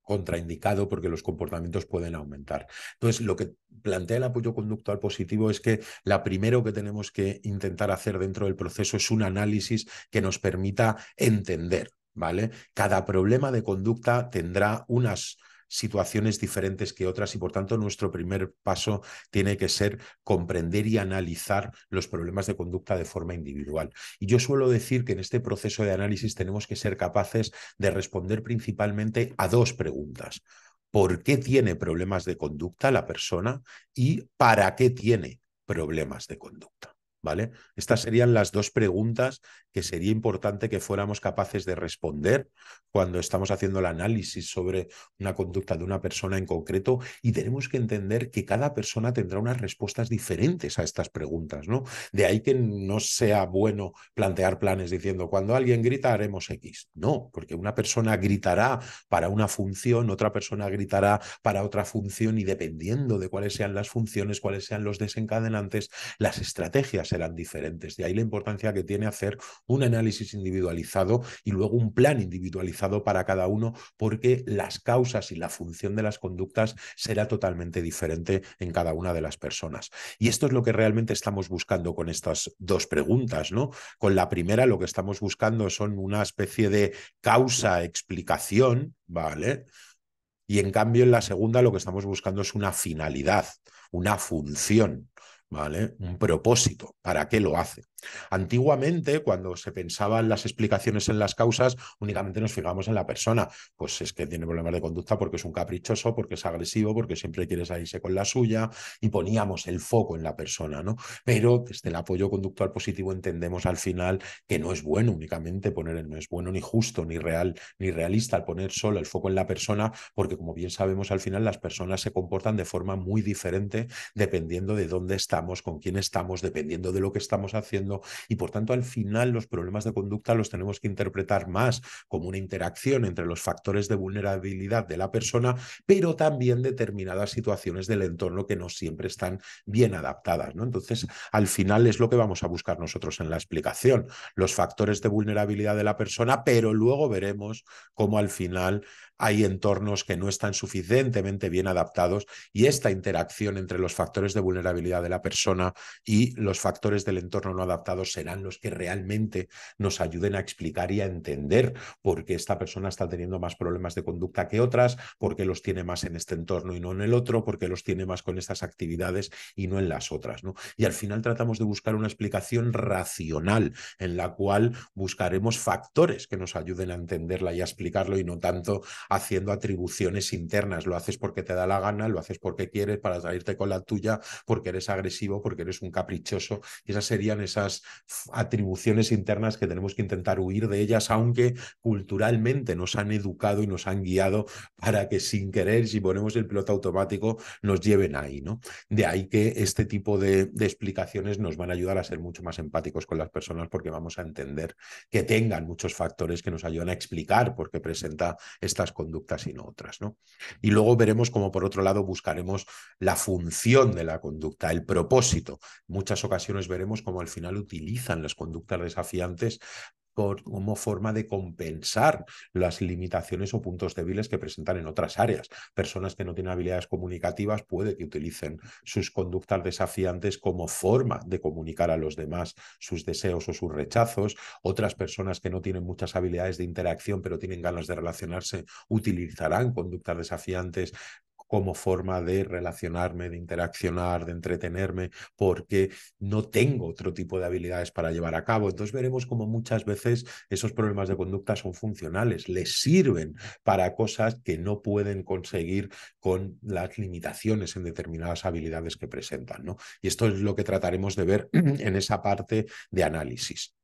contraindicado porque los comportamientos pueden aumentar. Entonces, lo que plantea el apoyo conductual positivo es que la primero que tenemos que intentar hacer dentro del proceso es un análisis que nos permita entender, ¿vale? Cada problema de conducta tendrá unas situaciones diferentes que otras y por tanto nuestro primer paso tiene que ser comprender y analizar los problemas de conducta de forma individual. Y yo suelo decir que en este proceso de análisis tenemos que ser capaces de responder principalmente a dos preguntas. ¿Por qué tiene problemas de conducta la persona y para qué tiene problemas de conducta? ¿vale? Estas serían las dos preguntas que sería importante que fuéramos capaces de responder cuando estamos haciendo el análisis sobre una conducta de una persona en concreto y tenemos que entender que cada persona tendrá unas respuestas diferentes a estas preguntas, ¿no? De ahí que no sea bueno plantear planes diciendo cuando alguien grita haremos X. No, porque una persona gritará para una función, otra persona gritará para otra función y dependiendo de cuáles sean las funciones, cuáles sean los desencadenantes, las estrategias serán diferentes. De ahí la importancia que tiene hacer un análisis individualizado y luego un plan individualizado para cada uno, porque las causas y la función de las conductas será totalmente diferente en cada una de las personas. Y esto es lo que realmente estamos buscando con estas dos preguntas, ¿no? Con la primera, lo que estamos buscando son una especie de causa-explicación, ¿vale? Y en cambio, en la segunda, lo que estamos buscando es una finalidad, una función. ¿vale? Un propósito, ¿para qué lo hace? Antiguamente, cuando se pensaban las explicaciones en las causas, únicamente nos fijamos en la persona. Pues es que tiene problemas de conducta porque es un caprichoso, porque es agresivo, porque siempre quiere salirse con la suya y poníamos el foco en la persona, ¿no? Pero desde el apoyo conductual positivo entendemos al final que no es bueno únicamente poner, no es bueno ni justo, ni real, ni realista al poner solo el foco en la persona, porque como bien sabemos al final las personas se comportan de forma muy diferente dependiendo de dónde estamos, con quién estamos, dependiendo de lo que estamos haciendo y por tanto al final los problemas de conducta los tenemos que interpretar más como una interacción entre los factores de vulnerabilidad de la persona, pero también determinadas situaciones del entorno que no siempre están bien adaptadas. ¿no? Entonces, al final es lo que vamos a buscar nosotros en la explicación, los factores de vulnerabilidad de la persona, pero luego veremos cómo al final hay entornos que no están suficientemente bien adaptados y esta interacción entre los factores de vulnerabilidad de la persona y los factores del entorno no adaptado serán los que realmente nos ayuden a explicar y a entender por qué esta persona está teniendo más problemas de conducta que otras, por qué los tiene más en este entorno y no en el otro, por qué los tiene más con estas actividades y no en las otras. ¿no? Y al final tratamos de buscar una explicación racional en la cual buscaremos factores que nos ayuden a entenderla y a explicarlo y no tanto haciendo atribuciones internas. Lo haces porque te da la gana, lo haces porque quieres, para salirte con la tuya, porque eres agresivo, porque eres un caprichoso. esas serían esas atribuciones internas que tenemos que intentar huir de ellas, aunque culturalmente nos han educado y nos han guiado para que sin querer, si ponemos el piloto automático, nos lleven ahí. ¿no? De ahí que este tipo de, de explicaciones nos van a ayudar a ser mucho más empáticos con las personas porque vamos a entender que tengan muchos factores que nos ayudan a explicar por qué presenta estas conductas y no otras. ¿no? Y luego veremos cómo, por otro lado, buscaremos la función de la conducta, el propósito. muchas ocasiones veremos cómo al final utilizan las conductas desafiantes como forma de compensar las limitaciones o puntos débiles que presentan en otras áreas. Personas que no tienen habilidades comunicativas puede que utilicen sus conductas desafiantes como forma de comunicar a los demás sus deseos o sus rechazos. Otras personas que no tienen muchas habilidades de interacción pero tienen ganas de relacionarse utilizarán conductas desafiantes como forma de relacionarme, de interaccionar, de entretenerme, porque no tengo otro tipo de habilidades para llevar a cabo. Entonces veremos cómo muchas veces esos problemas de conducta son funcionales, les sirven para cosas que no pueden conseguir con las limitaciones en determinadas habilidades que presentan. ¿no? Y esto es lo que trataremos de ver en esa parte de análisis.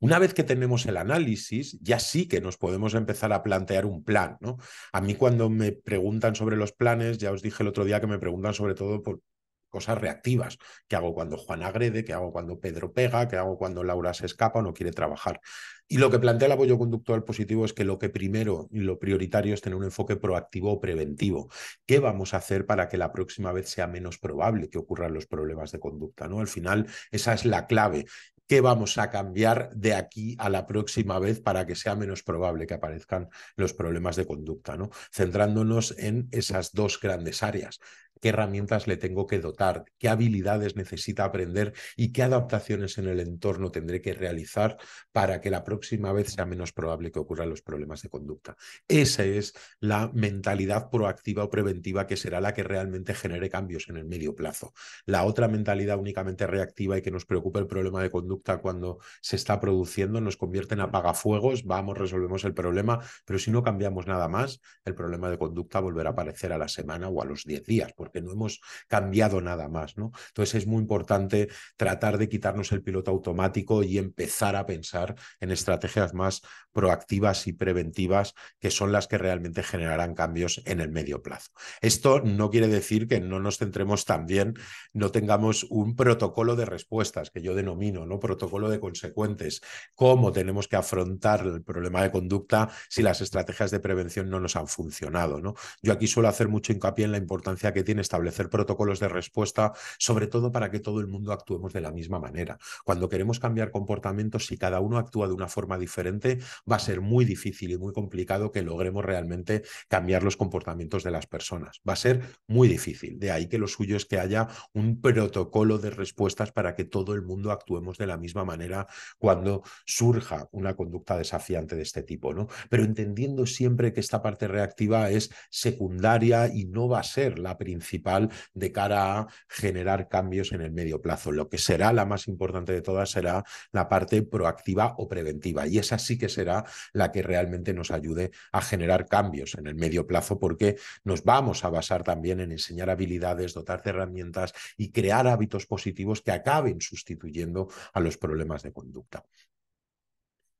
Una vez que tenemos el análisis, ya sí que nos podemos empezar a plantear un plan. ¿no? A mí cuando me preguntan sobre los planes, ya os dije el otro día que me preguntan sobre todo por cosas reactivas. ¿Qué hago cuando Juan agrede? ¿Qué hago cuando Pedro pega? ¿Qué hago cuando Laura se escapa o no quiere trabajar? Y lo que plantea el apoyo conductual positivo es que lo que primero y lo prioritario es tener un enfoque proactivo o preventivo. ¿Qué vamos a hacer para que la próxima vez sea menos probable que ocurran los problemas de conducta? ¿no? Al final, esa es la clave qué vamos a cambiar de aquí a la próxima vez para que sea menos probable que aparezcan los problemas de conducta, ¿no? Centrándonos en esas dos grandes áreas, qué herramientas le tengo que dotar, qué habilidades necesita aprender y qué adaptaciones en el entorno tendré que realizar para que la próxima vez sea menos probable que ocurran los problemas de conducta. Esa es la mentalidad proactiva o preventiva que será la que realmente genere cambios en el medio plazo. La otra mentalidad únicamente reactiva y que nos preocupa el problema de conducta cuando se está produciendo nos convierte en apagafuegos, vamos, resolvemos el problema, pero si no cambiamos nada más, el problema de conducta volverá a aparecer a la semana o a los 10 días que no hemos cambiado nada más, ¿no? Entonces es muy importante tratar de quitarnos el piloto automático y empezar a pensar en estrategias más proactivas y preventivas que son las que realmente generarán cambios en el medio plazo. Esto no quiere decir que no nos centremos también, no tengamos un protocolo de respuestas que yo denomino, ¿no? Protocolo de consecuentes, cómo tenemos que afrontar el problema de conducta si las estrategias de prevención no nos han funcionado, ¿no? Yo aquí suelo hacer mucho hincapié en la importancia que tiene establecer protocolos de respuesta, sobre todo para que todo el mundo actuemos de la misma manera. Cuando queremos cambiar comportamientos, y cada uno actúa de una forma diferente, va a ser muy difícil y muy complicado que logremos realmente cambiar los comportamientos de las personas. Va a ser muy difícil. De ahí que lo suyo es que haya un protocolo de respuestas para que todo el mundo actuemos de la misma manera cuando surja una conducta desafiante de este tipo, ¿no? Pero entendiendo siempre que esta parte reactiva es secundaria y no va a ser la principal principal de cara a generar cambios en el medio plazo. Lo que será la más importante de todas será la parte proactiva o preventiva y esa sí que será la que realmente nos ayude a generar cambios en el medio plazo porque nos vamos a basar también en enseñar habilidades, dotar de herramientas y crear hábitos positivos que acaben sustituyendo a los problemas de conducta.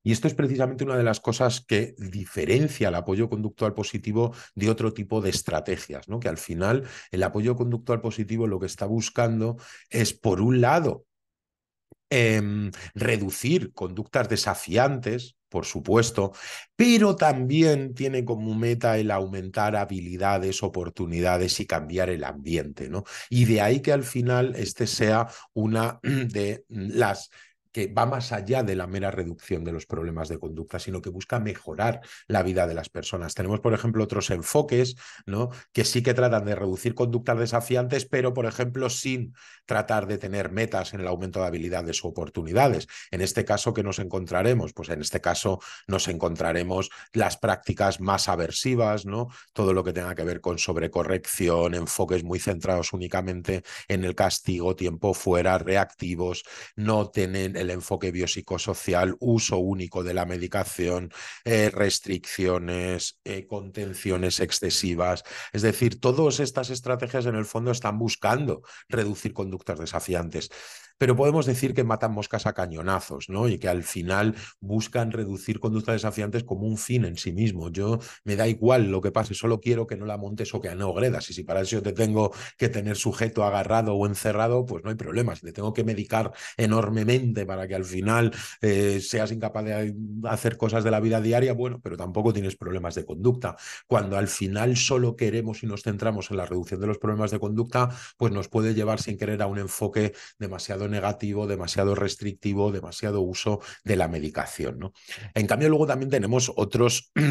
Y esto es precisamente una de las cosas que diferencia el apoyo conductual positivo de otro tipo de estrategias, ¿no? que al final el apoyo conductual positivo lo que está buscando es, por un lado, em, reducir conductas desafiantes, por supuesto, pero también tiene como meta el aumentar habilidades, oportunidades y cambiar el ambiente, ¿no? Y de ahí que al final este sea una de las que va más allá de la mera reducción de los problemas de conducta, sino que busca mejorar la vida de las personas. Tenemos, por ejemplo, otros enfoques ¿no? que sí que tratan de reducir conductas desafiantes, pero, por ejemplo, sin tratar de tener metas en el aumento de habilidades o oportunidades. En este caso, ¿qué nos encontraremos? Pues en este caso nos encontraremos las prácticas más aversivas, ¿no? todo lo que tenga que ver con sobrecorrección, enfoques muy centrados únicamente en el castigo, tiempo fuera, reactivos, no tener el enfoque biopsicosocial, uso único de la medicación, eh, restricciones, eh, contenciones excesivas. Es decir, todas estas estrategias en el fondo están buscando reducir conductas desafiantes pero podemos decir que matan moscas a cañonazos, ¿no? Y que al final buscan reducir conductas desafiantes como un fin en sí mismo. Yo me da igual lo que pase, solo quiero que no la montes o que no gredas. Y si para eso te tengo que tener sujeto agarrado o encerrado, pues no hay problema. Si te tengo que medicar enormemente para que al final eh, seas incapaz de eh, hacer cosas de la vida diaria, bueno, pero tampoco tienes problemas de conducta. Cuando al final solo queremos y nos centramos en la reducción de los problemas de conducta, pues nos puede llevar sin querer a un enfoque demasiado negativo, demasiado restrictivo, demasiado uso de la medicación. ¿no? En cambio, luego también tenemos otros...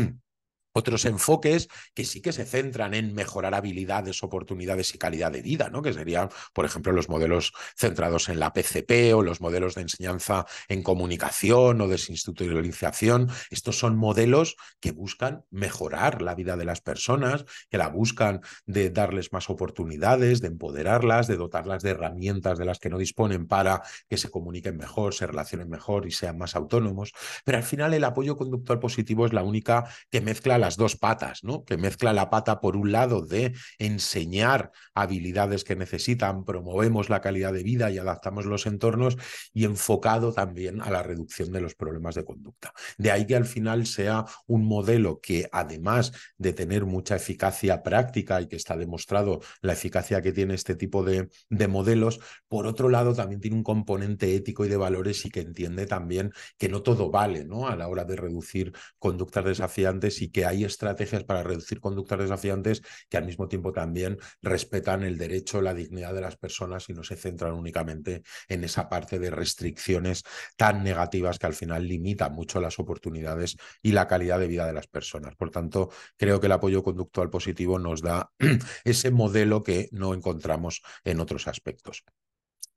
otros enfoques que sí que se centran en mejorar habilidades, oportunidades y calidad de vida, ¿no? Que serían, por ejemplo, los modelos centrados en la PCP o los modelos de enseñanza en comunicación o desinstitucionalización. Estos son modelos que buscan mejorar la vida de las personas, que la buscan de darles más oportunidades, de empoderarlas, de dotarlas de herramientas de las que no disponen para que se comuniquen mejor, se relacionen mejor y sean más autónomos. Pero al final el apoyo conductual positivo es la única que mezcla la las dos patas, ¿no? Que mezcla la pata por un lado de enseñar habilidades que necesitan, promovemos la calidad de vida y adaptamos los entornos y enfocado también a la reducción de los problemas de conducta. De ahí que al final sea un modelo que además de tener mucha eficacia práctica y que está demostrado la eficacia que tiene este tipo de, de modelos, por otro lado también tiene un componente ético y de valores y que entiende también que no todo vale, ¿no? A la hora de reducir conductas desafiantes y que hay hay estrategias para reducir conductas desafiantes que al mismo tiempo también respetan el derecho, la dignidad de las personas y no se centran únicamente en esa parte de restricciones tan negativas que al final limitan mucho las oportunidades y la calidad de vida de las personas. Por tanto, creo que el apoyo conductual positivo nos da ese modelo que no encontramos en otros aspectos.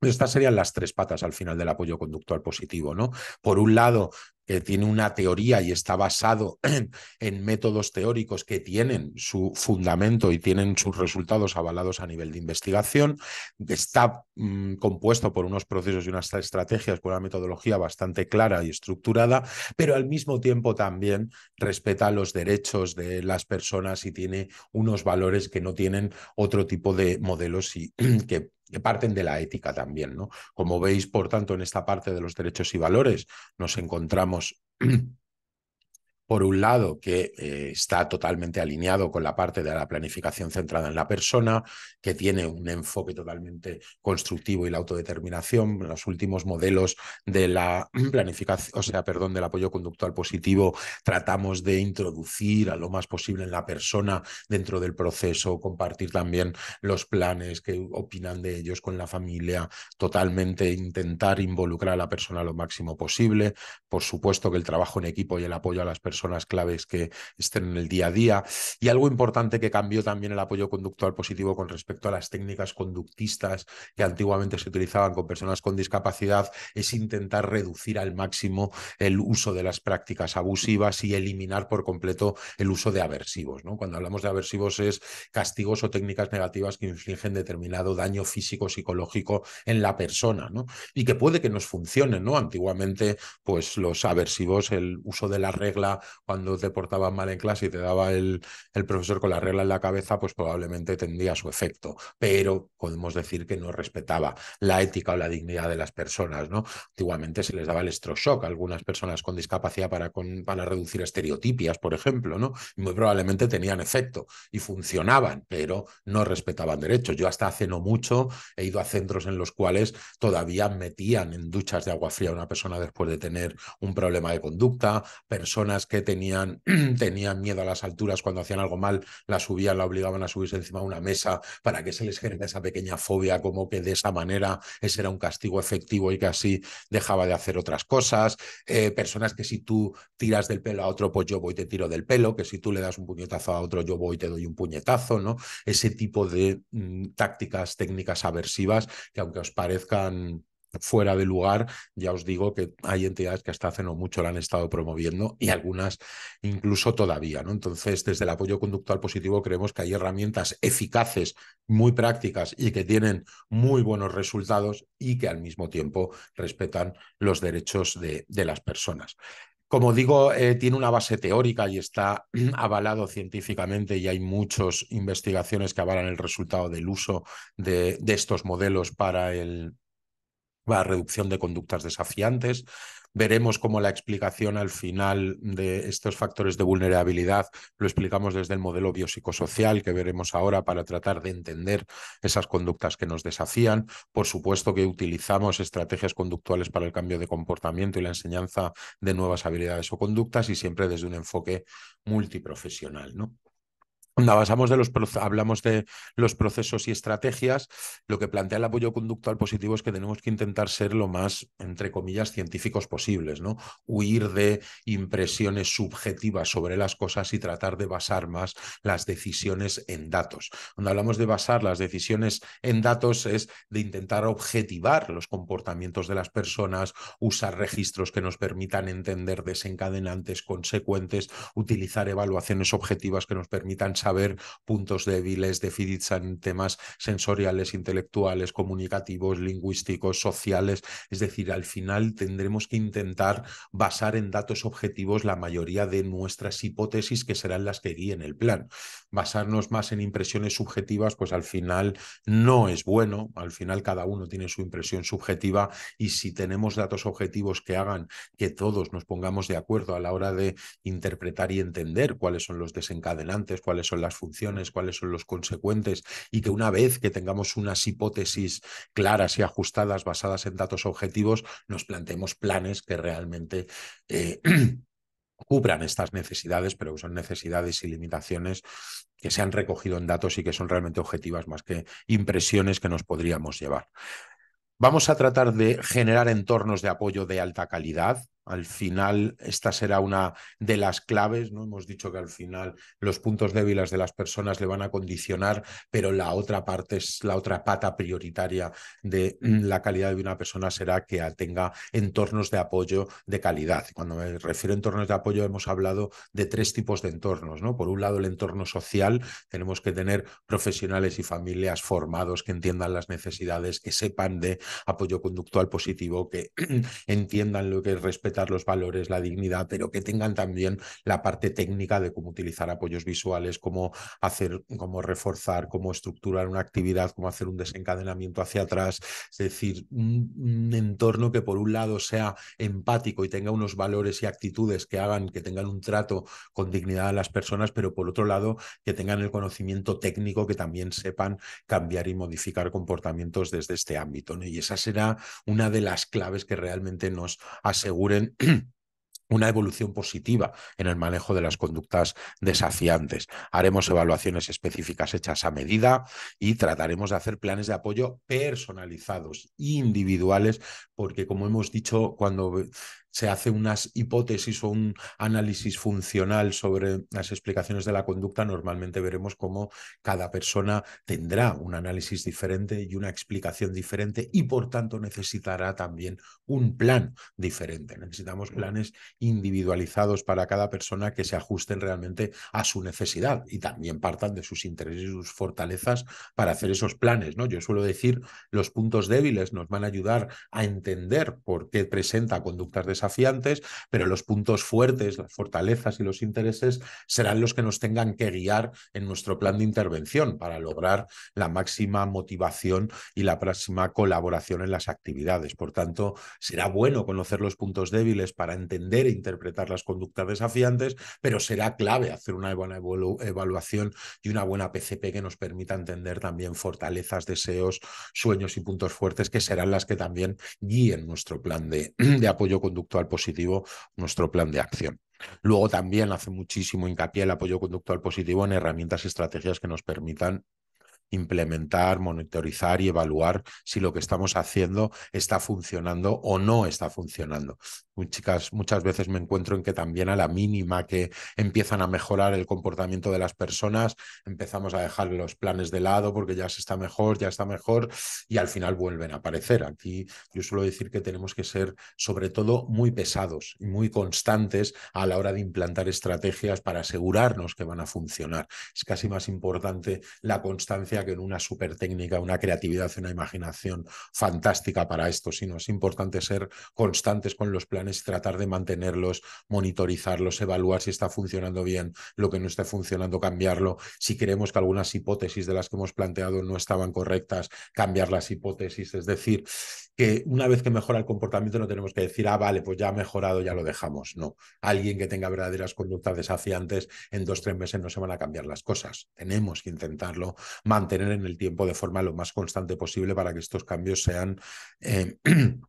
Estas serían las tres patas al final del apoyo conductual positivo, ¿no? Por un lado, que tiene una teoría y está basado en, métodos teóricos que tienen su fundamento y tienen sus resultados avalados a nivel de investigación, está mm, compuesto por unos procesos y unas estrategias, con una metodología bastante clara y estructurada, pero al mismo tiempo también respeta los derechos de las personas y tiene unos valores que no tienen otro tipo de modelos y que que parten de la ética también, ¿no? Como veis, por tanto, en esta parte de los derechos y valores nos encontramos por un lado, que eh, está totalmente alineado con la parte de la planificación centrada en la persona, que tiene un enfoque totalmente constructivo y la autodeterminación. Los últimos modelos de la planificación, o sea, perdón, del apoyo conductual positivo, tratamos de introducir a lo más posible en la persona dentro del proceso, compartir también los planes que opinan de ellos con la familia, totalmente intentar involucrar a la persona lo máximo posible. Por supuesto que el trabajo en equipo y el apoyo a las personas las claves que estén en el día a día. Y algo importante que cambió también el apoyo conductual positivo con respecto a las técnicas conductistas que antiguamente se utilizaban con personas con discapacidad es intentar reducir al máximo el uso de las prácticas abusivas y eliminar por completo el uso de aversivos. Cuando hablamos de aversivos es castigos o técnicas negativas que infligen determinado daño físico, psicológico en la persona ¿no? y que puede que nos funcionen. Antiguamente, pues los aversivos, el uso de la regla, cuando te portaban mal en clase y te daba el, profesor con la regla en la cabeza, pues probablemente tendría su efecto, pero podemos decir que no respetaba la ética o la dignidad de las personas, ¿no? Antiguamente se les daba el shock a algunas personas con discapacidad para, para reducir estereotipias, por ejemplo, ¿no? Y muy probablemente tenían efecto y funcionaban, pero no respetaban derechos. Yo hasta hace no mucho he ido a centros en los cuales todavía metían en duchas de agua fría a una persona después de tener un problema de conducta, personas que tenían, tenían miedo a las alturas, cuando hacían algo mal, la subían, la obligaban a subirse encima de una mesa para que se les genera esa pequeña fobia, como que de esa manera ese era un castigo efectivo y que así dejaba de hacer otras cosas. Eh, personas que si tú tiras del pelo a otro, pues yo voy y te tiro del pelo, que si tú le das un puñetazo a otro, yo voy y te doy un puñetazo, ¿no? Ese tipo de mm, tácticas, técnicas aversivas que aunque os parezcan fuera de lugar. Ya os digo que hay entidades que hasta hace no mucho la han estado promoviendo y algunas incluso todavía. ¿no? Entonces, desde el apoyo conductual positivo creemos que hay herramientas eficaces, muy prácticas y que tienen muy buenos resultados y que al mismo tiempo respetan los derechos de, las personas. Como digo, eh, tiene una base teórica y está avalado científicamente y hay muchas investigaciones que avalan el resultado del uso de estos modelos para el, la reducción de conductas desafiantes. Veremos cómo la explicación al final de estos factores de vulnerabilidad lo explicamos desde el modelo biopsicosocial que veremos ahora para tratar de entender esas conductas que nos desafían. Por supuesto que utilizamos estrategias conductuales para el cambio de comportamiento y la enseñanza de nuevas habilidades o conductas y siempre desde un enfoque multiprofesional. ¿no? Cuando de los hablamos de los procesos y estrategias. Lo que plantea el apoyo conductual positivo es que tenemos que intentar ser lo más, entre comillas, científicos posibles, ¿no? Huir de impresiones subjetivas sobre las cosas y tratar de basar más las decisiones en datos. Cuando hablamos de basar las decisiones en datos es de intentar objetivar los comportamientos de las personas, usar registros que nos permitan entender desencadenantes, consecuentes, utilizar evaluaciones objetivas que nos permitan saber ver puntos débiles, déficits en temas sensoriales, intelectuales, comunicativos, lingüísticos, sociales. Es decir, al final tendremos que intentar basar en datos objetivos la mayoría de nuestras hipótesis que serán las que guíen el plan. Basarnos más en impresiones subjetivas, pues al final no es bueno. Al final cada uno tiene su impresión subjetiva y si tenemos datos objetivos que hagan que todos nos pongamos de acuerdo a la hora de interpretar y entender cuáles son los desencadenantes, cuáles son las funciones, cuáles son los consecuentes, y que una vez que tengamos unas hipótesis claras y ajustadas basadas en datos objetivos, nos planteemos planes que realmente... Eh, cubran estas necesidades, pero son necesidades y limitaciones que se han recogido en datos y que son realmente objetivas más que impresiones que nos podríamos llevar. Vamos a tratar de generar entornos de apoyo de alta calidad, al final, esta será una de las claves, ¿no? Hemos dicho que al final los puntos débiles de las personas le van a condicionar, pero la otra parte es la otra pata prioritaria de mm. la calidad de una persona será que tenga entornos de apoyo de calidad. Cuando me refiero a entornos de apoyo, hemos hablado de tres tipos de entornos, ¿no? Por un lado, el entorno social, tenemos que tener profesionales y familias formados que entiendan las necesidades, que sepan de apoyo conductual positivo, que entiendan lo que es respetar los valores, la dignidad, pero que tengan también la parte técnica de cómo utilizar apoyos visuales, cómo hacer, cómo reforzar, cómo estructurar una actividad, cómo hacer un desencadenamiento hacia atrás. Es decir, un, entorno que por un lado sea empático y tenga unos valores y actitudes que hagan que tengan un trato con dignidad a las personas, pero por otro lado que tengan el conocimiento técnico, que también sepan cambiar y modificar comportamientos desde este ámbito. Y esa será una de las claves que realmente nos asegure una evolución positiva en el manejo de las conductas desafiantes. Haremos evaluaciones específicas hechas a medida y trataremos de hacer planes de apoyo personalizados, individuales, porque como hemos dicho, cuando se hace unas hipótesis o un análisis funcional sobre las explicaciones de la conducta, normalmente veremos cómo cada persona tendrá un análisis diferente y una explicación diferente y por tanto necesitará también un plan diferente. Necesitamos planes individualizados para cada persona que se ajusten realmente a su necesidad y también partan de sus intereses y sus fortalezas para hacer esos planes, ¿no? Yo suelo decir los puntos débiles nos van a ayudar a entender por qué presenta conductas de desafiantes, pero los puntos fuertes, las fortalezas y los intereses serán los que nos tengan que guiar en nuestro plan de intervención para lograr la máxima motivación y la máxima colaboración en las actividades. Por tanto, será bueno conocer los puntos débiles para entender e interpretar las conductas desafiantes, pero será clave hacer una buena evaluación y una buena PCP que nos permita entender también fortalezas, deseos, sueños y puntos fuertes que serán las que también guíen nuestro plan de apoyo conductual al positivo nuestro plan de acción. Luego también hace muchísimo hincapié el apoyo conductual positivo en herramientas y estrategias que nos permitan implementar, monitorizar y evaluar si lo que estamos haciendo está funcionando o no está funcionando. Chicas, muchas veces me encuentro en que también a la mínima que empiezan a mejorar el comportamiento de las personas, empezamos a dejar los planes de lado porque ya se está mejor, ya está mejor y al final vuelven a aparecer. Aquí yo suelo decir que tenemos que ser sobre todo muy pesados y muy constantes a la hora de implantar estrategias para asegurarnos que van a funcionar. Es casi más importante la constancia que en una super técnica, una creatividad, una imaginación fantástica para esto, sino es importante ser constantes con los planes, tratar de mantenerlos, monitorizarlos, evaluar si está funcionando bien, lo que no esté funcionando, cambiarlo. Si creemos que algunas hipótesis de las que hemos planteado no estaban correctas, cambiar las hipótesis. Es decir, que una vez que mejora el comportamiento no tenemos que decir, ah, vale, pues ya ha mejorado, ya lo dejamos. No, alguien que tenga verdaderas conductas desafiantes, en dos, tres meses no se van a cambiar las cosas. Tenemos que intentarlo mantener en el tiempo de forma lo más constante posible para que estos cambios sean... Eh,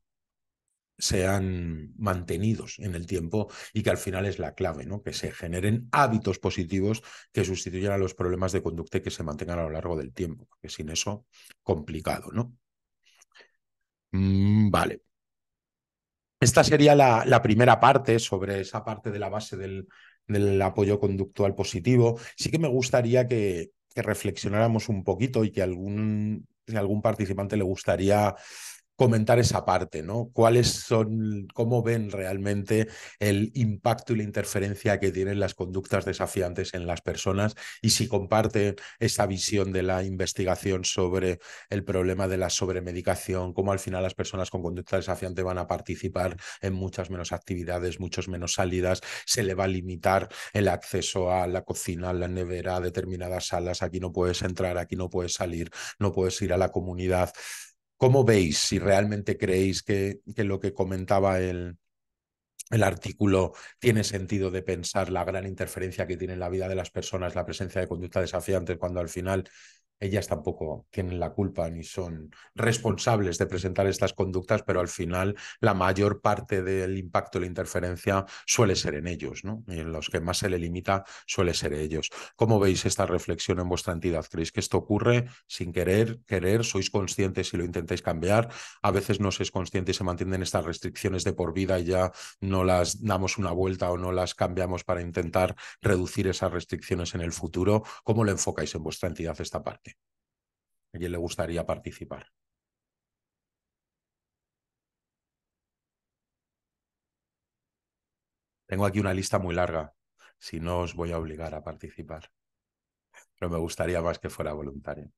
sean mantenidos en el tiempo y que al final es la clave, ¿no? Que se generen hábitos positivos que sustituyan a los problemas de conducta y que se mantengan a lo largo del tiempo, porque sin eso complicado, ¿no? Mm, vale. Esta sería la, primera parte sobre esa parte de la base del, apoyo conductual positivo. Sí que me gustaría que, que reflexionáramos un poquito y que algún, algún participante le gustaría comentar esa parte, ¿no? ¿Cuáles son, cómo ven realmente el impacto y la interferencia que tienen las conductas desafiantes en las personas y si comparte esa visión de la investigación sobre el problema de la sobremedicación, cómo al final las personas con conducta desafiante van a participar en muchas menos actividades, muchas menos salidas, se le va a limitar el acceso a la cocina, a la nevera, a determinadas salas, aquí no puedes entrar, aquí no puedes salir, no puedes ir a la comunidad. ¿Cómo veis si realmente creéis que, que lo que comentaba el, el artículo tiene sentido de pensar la gran interferencia que tiene en la vida de las personas, la presencia de conducta desafiante cuando al final ellas tampoco tienen la culpa ni son responsables de presentar estas conductas, pero al final la mayor parte del impacto la interferencia suele ser en ellos, ¿no? Y en los que más se le limita suele ser ellos. ¿Cómo veis esta reflexión en vuestra entidad? ¿Creéis que esto ocurre sin querer, querer? ¿Sois conscientes si lo intentáis cambiar? A veces no sois conscientes y se mantienen estas restricciones de por vida y ya no las damos una vuelta o no las cambiamos para intentar reducir esas restricciones en el futuro. ¿Cómo lo enfocáis en vuestra entidad esta parte? ¿A quién le gustaría participar? Tengo aquí una lista muy larga, si no os voy a obligar a participar, pero me gustaría más que fuera voluntario.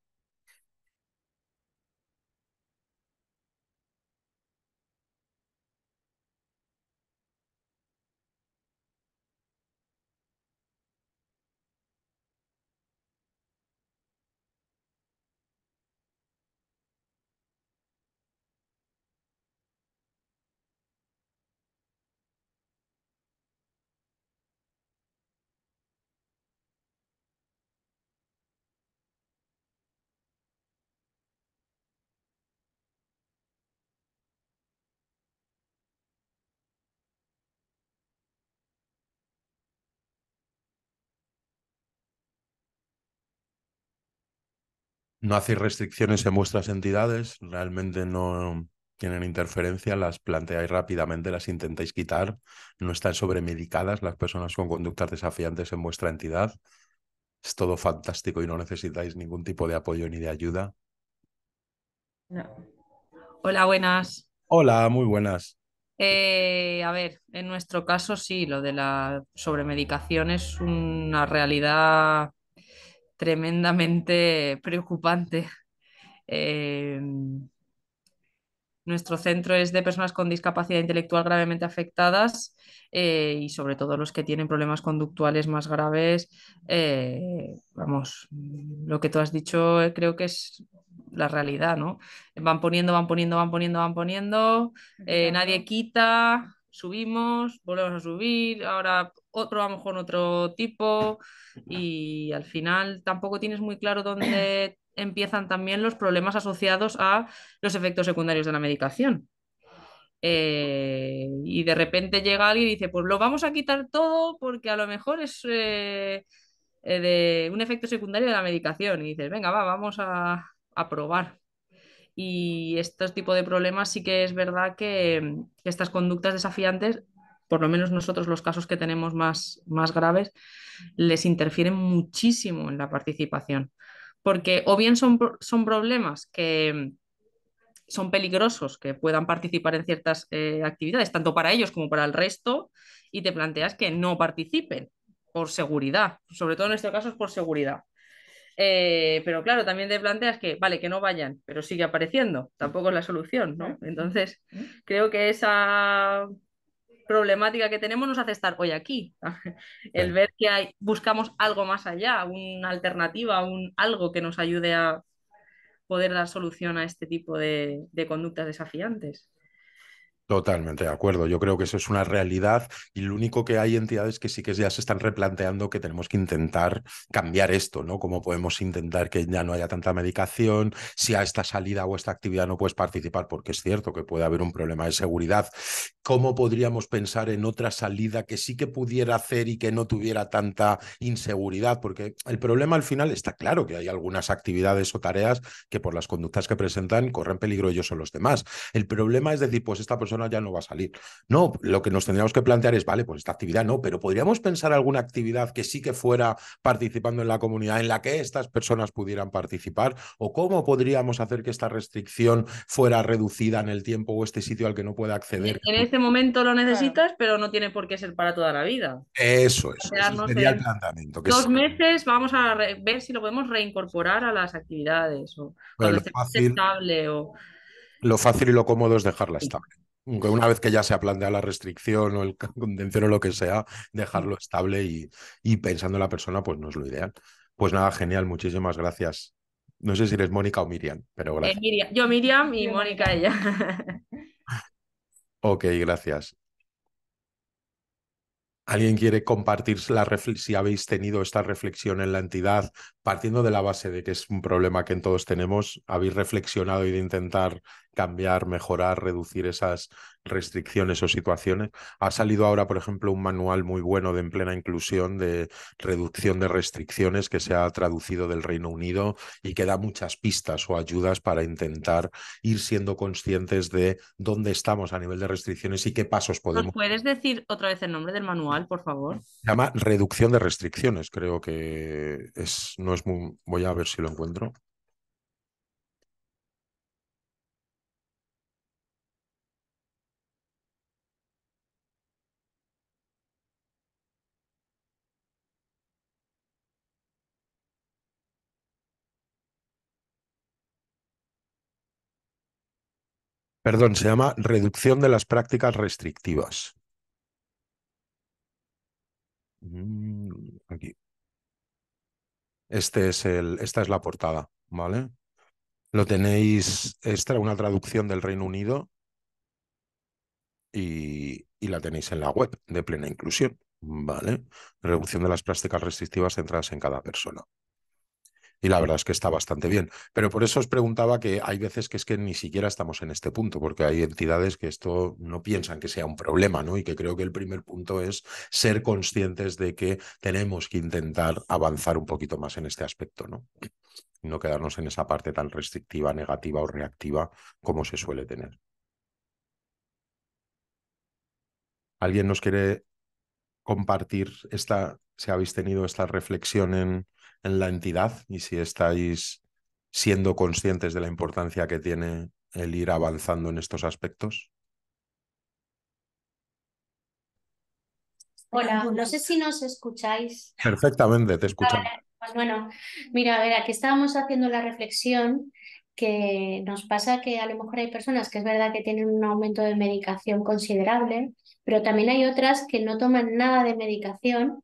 No hacéis restricciones en vuestras entidades, realmente no tienen interferencia, las planteáis rápidamente, las intentáis quitar, no están sobremedicadas las personas con conductas desafiantes en vuestra entidad. Es todo fantástico y no necesitáis ningún tipo de apoyo ni de ayuda. No. Hola, buenas. Hola, muy buenas. Eh, a ver, en nuestro caso sí, lo de la sobremedicación es una realidad tremendamente preocupante. Eh, nuestro centro es de personas con discapacidad intelectual gravemente afectadas eh, y sobre todo los que tienen problemas conductuales más graves. Eh, vamos, lo que tú has dicho creo que es la realidad, ¿no? Van poniendo, van poniendo, van poniendo, van poniendo, nadie quita, subimos, volvemos a subir, ahora otro a lo mejor otro tipo y al final tampoco tienes muy claro dónde empiezan también los problemas asociados a los efectos secundarios de la medicación. Eh, y de repente llega alguien y dice, pues lo vamos a quitar todo porque a lo mejor es eh, eh, de un efecto secundario de la medicación. Y dices, venga, va, vamos a, a probar. Y este tipo de problemas sí que es verdad que, estas conductas desafiantes, por lo menos nosotros los casos que tenemos más, más graves, les interfieren muchísimo en la participación. Porque o bien son, son problemas que, son peligrosos que puedan participar en ciertas eh, actividades, tanto para ellos como para el resto, y te planteas que no participen por seguridad. Sobre todo en este caso es por seguridad. Eh, pero claro, también te planteas que, vale, que no vayan, pero sigue apareciendo, tampoco es la solución, ¿no? Entonces, creo que esa problemática que tenemos nos hace estar hoy aquí. El ver que hay, buscamos algo más allá, una alternativa, un algo que nos ayude a poder dar solución a este tipo de conductas desafiantes. Totalmente de acuerdo. Yo creo que eso es una realidad y lo único que hay entidades que sí que ya se están replanteando que tenemos que intentar cambiar esto, ¿no? Cómo podemos intentar que ya no haya tanta medicación, si a esta salida o esta actividad no puedes participar, porque es cierto que puede haber un problema de seguridad ¿Cómo podríamos pensar en otra salida que sí que pudiera hacer y que no tuviera tanta inseguridad? Porque el problema al final está claro que hay algunas actividades o tareas que por las conductas que presentan corren peligro ellos o los demás. El problema es decir, pues esta persona ya no va a salir. No, lo que nos tendríamos que plantear es, vale, pues esta actividad no, pero podríamos pensar alguna actividad que sí que fuera participando en la comunidad en la que estas personas pudieran participar o cómo podríamos hacer que esta restricción fuera reducida en el tiempo o este sitio al que no pueda acceder. Este momento lo necesitas, pero no tiene por qué ser para toda la vida. Eso es. sería el planteamiento. dos meses vamos a ver si lo podemos reincorporar a las actividades o O... Lo fácil y lo cómodo es dejarla estable. una vez que ya se ha planteado la restricción o el contención o lo que sea, dejarlo estable y, pensando en la persona, pues no es lo ideal. Pues nada, genial, muchísimas gracias. No sé si eres Mónica o Miriam, pero eh, gracias. Yo Miriam y Mónica ella. Ok, gracias. ¿Alguien quiere compartir la si habéis tenido esta reflexión en la entidad, partiendo de la base de que es un problema que todos tenemos? ¿Habéis reflexionado y de intentar cambiar, mejorar, reducir esas restricciones o situaciones. Ha salido ahora, por ejemplo, un manual muy bueno de en plena inclusión de reducción de restricciones que se ha traducido del Reino Unido y que da muchas pistas o ayudas para intentar ir siendo conscientes de dónde estamos a nivel de restricciones y qué pasos podemos. puedes decir otra vez el nombre del manual, por favor? Se llama reducción de restricciones, creo que es no es muy voy a ver si lo encuentro. Perdón, se llama reducción de las prácticas restrictivas. Mm, aquí. Este es el, esta es la portada, ¿vale? Lo tenéis, esta es una traducción del Reino Unido y, y la tenéis en la web de plena inclusión, ¿vale? Reducción de las prácticas restrictivas centradas en cada persona. Y la verdad es que está bastante bien. Pero por eso os preguntaba que hay veces que es que ni siquiera estamos en este punto, porque hay entidades que esto no piensan que sea un problema, ¿no? Y que creo que el primer punto es ser conscientes de que tenemos que intentar avanzar un poquito más en este aspecto, ¿no? No quedarnos en esa parte tan restrictiva, negativa o reactiva como se suele tener. ¿Alguien nos quiere compartir esta, si habéis tenido esta reflexión en, en la entidad y si estáis siendo conscientes de la importancia que tiene el ir avanzando en estos aspectos. Hola, no sé si nos escucháis. Perfectamente, te escuchamos. Pues bueno, mira, a ver, aquí estábamos haciendo la reflexión que nos pasa que a lo mejor hay personas que es verdad que tienen un aumento de medicación considerable, pero también hay otras que no toman nada de medicación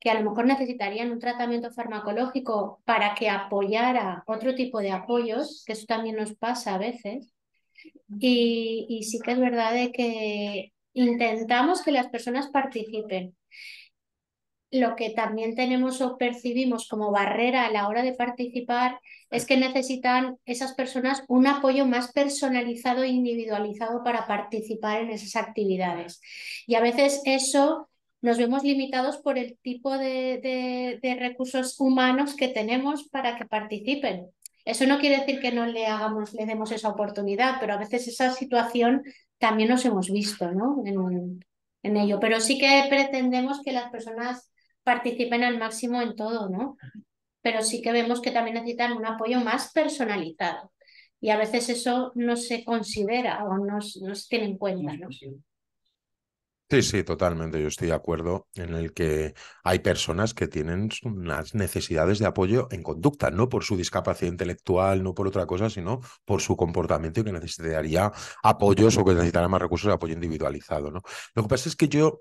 que a lo mejor necesitarían un tratamiento farmacológico para que apoyara otro tipo de apoyos, que eso también nos pasa a veces. Y, sí que es verdad de que intentamos que las personas participen. Lo que también tenemos o percibimos como barrera a la hora de participar es que necesitan esas personas un apoyo más personalizado e individualizado para participar en esas actividades. Y a veces eso nos vemos limitados por el tipo de, recursos humanos que tenemos para que participen. Eso no quiere decir que no le hagamos, le demos esa oportunidad, pero a veces esa situación también nos hemos visto ¿no? en, en, ello. Pero sí que pretendemos que las personas participen al máximo en todo, ¿no? Pero sí que vemos que también necesitan un apoyo más personalizado. Y a veces eso no se considera o no, no se tiene en cuenta, ¿no? Sí, sí, totalmente. Yo estoy de acuerdo en el que hay personas que tienen unas necesidades de apoyo en conducta, no por su discapacidad intelectual, no por otra cosa, sino por su comportamiento y que necesitaría apoyos o que necesitará más recursos de apoyo individualizado. ¿no? Lo que pasa es que yo,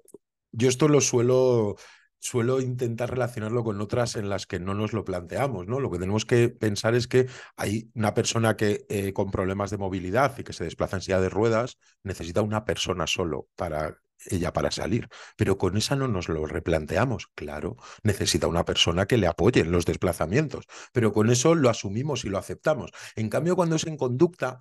yo esto lo suelo suelo intentar relacionarlo con otras en las que no nos lo planteamos, ¿no? Lo que tenemos que pensar es que hay una persona que eh, con problemas de movilidad y que se desplaza en silla de ruedas necesita una persona solo para ella para salir, pero con esa no nos lo replanteamos. Claro, necesita una persona que le apoye en los desplazamientos, pero con eso lo asumimos y lo aceptamos. En cambio, cuando es en conducta,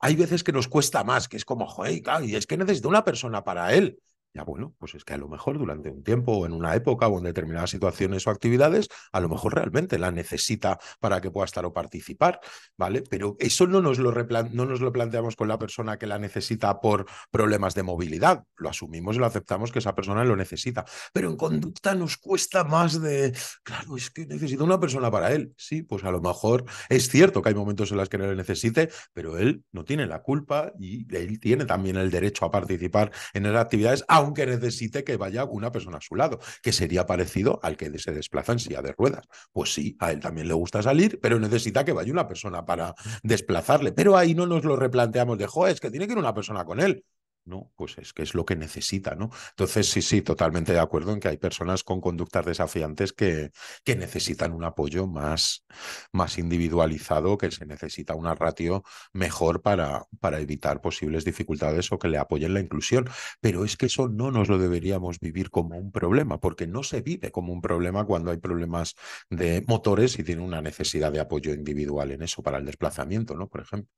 hay veces que nos cuesta más, que es como, joder, y es que necesita una persona para él. Ya bueno, pues es que a lo mejor durante un tiempo o en una época o en determinadas situaciones o actividades, a lo mejor realmente la necesita para que pueda estar o participar, ¿vale? Pero eso no nos lo, no nos lo planteamos con la persona que la necesita por problemas de movilidad, lo asumimos y lo aceptamos que esa persona lo necesita, pero en conducta nos cuesta más de, claro, es que necesita una persona para él, sí, pues a lo mejor es cierto que hay momentos en los que no le necesite, pero él no tiene la culpa y él tiene también el derecho a participar en las actividades aunque necesite que vaya una persona a su lado, que sería parecido al que se desplaza en silla de ruedas. Pues sí, a él también le gusta salir, pero necesita que vaya una persona para desplazarle. Pero ahí no nos lo replanteamos de, jo, es que tiene que ir una persona con él. No, pues es que es lo que necesita, ¿no? Entonces, sí, sí, totalmente de acuerdo en que hay personas con conductas desafiantes que, que necesitan un apoyo más, más individualizado, que se necesita una ratio mejor para, para evitar posibles dificultades o que le apoyen la inclusión. Pero es que eso no nos lo deberíamos vivir como un problema, porque no se vive como un problema cuando hay problemas de motores y tiene una necesidad de apoyo individual en eso para el desplazamiento, ¿no? Por ejemplo.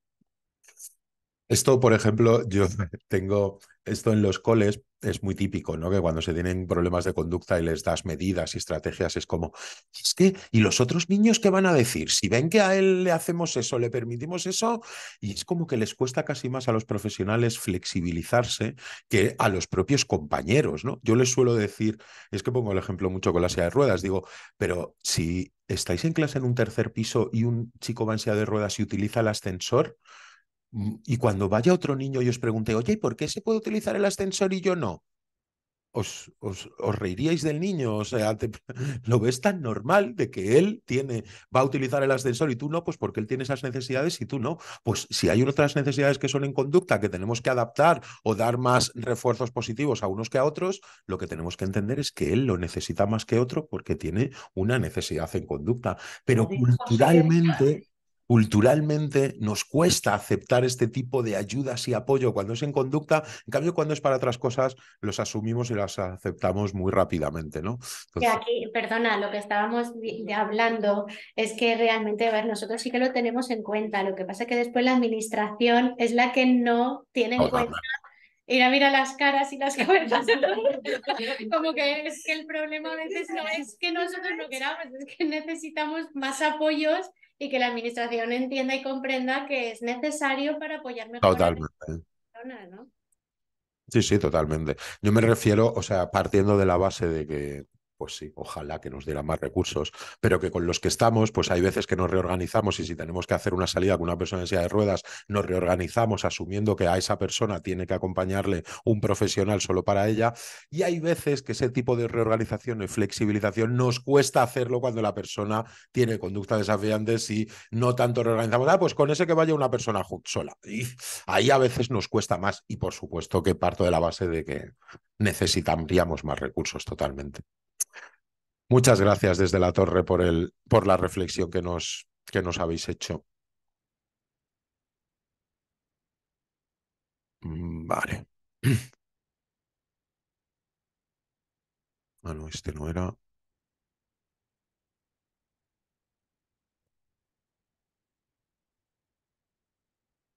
Esto, por ejemplo, yo tengo esto en los coles, es muy típico, ¿no? Que cuando se tienen problemas de conducta y les das medidas y estrategias, es como, es que, ¿y los otros niños qué van a decir? Si ven que a él le hacemos eso, le permitimos eso, y es como que les cuesta casi más a los profesionales flexibilizarse que a los propios compañeros, ¿no? Yo les suelo decir, es que pongo el ejemplo mucho con la silla de ruedas, digo, pero si estáis en clase en un tercer piso y un chico va en silla de ruedas y utiliza el ascensor, y cuando vaya otro niño y os pregunte, oye, ¿por qué se puede utilizar el ascensor y yo no? Os, reiríais del niño, o sea, lo ves tan normal de que él tiene, va a utilizar el ascensor y tú no, pues porque él tiene esas necesidades y tú no. Pues si hay otras necesidades que son en conducta, que tenemos que adaptar o dar más refuerzos positivos a unos que a otros, lo que tenemos que entender es que él lo necesita más que otro porque tiene una necesidad en conducta. Pero culturalmente culturalmente nos cuesta aceptar este tipo de ayudas y apoyo cuando es en conducta, en cambio cuando es para otras cosas los asumimos y las aceptamos muy rápidamente, ¿no? Aquí, perdona, lo que estábamos hablando es que realmente, ver, nosotros sí que lo tenemos en cuenta, lo que pasa es que después la administración es la que no tiene en cuenta ir a mirar las caras y las cabezas. Como que es que el problema a veces no es que nosotros no queramos, es que necesitamos más apoyos y que la administración entienda y comprenda que es necesario para apoyarme Totalmente. ¿no? Sí, sí, totalmente. Yo me refiero, o sea, partiendo de la base de que pues sí, ojalá que nos dieran más recursos, pero que con los que estamos, pues hay veces que nos reorganizamos y si tenemos que hacer una salida con una persona en silla de ruedas, nos reorganizamos asumiendo que a esa persona tiene que acompañarle un profesional solo para ella. Y hay veces que ese tipo de reorganización y flexibilización nos cuesta hacerlo cuando la persona tiene conductas desafiantes y no tanto reorganizamos, ah, pues con ese que vaya una persona sola. ahí a veces nos cuesta más y por supuesto que parto de la base de que necesitaríamos más recursos totalmente. Muchas gracias desde la torre por, el, por la reflexión que nos, que nos habéis hecho. Mm, vale. Bueno, ah, este no era.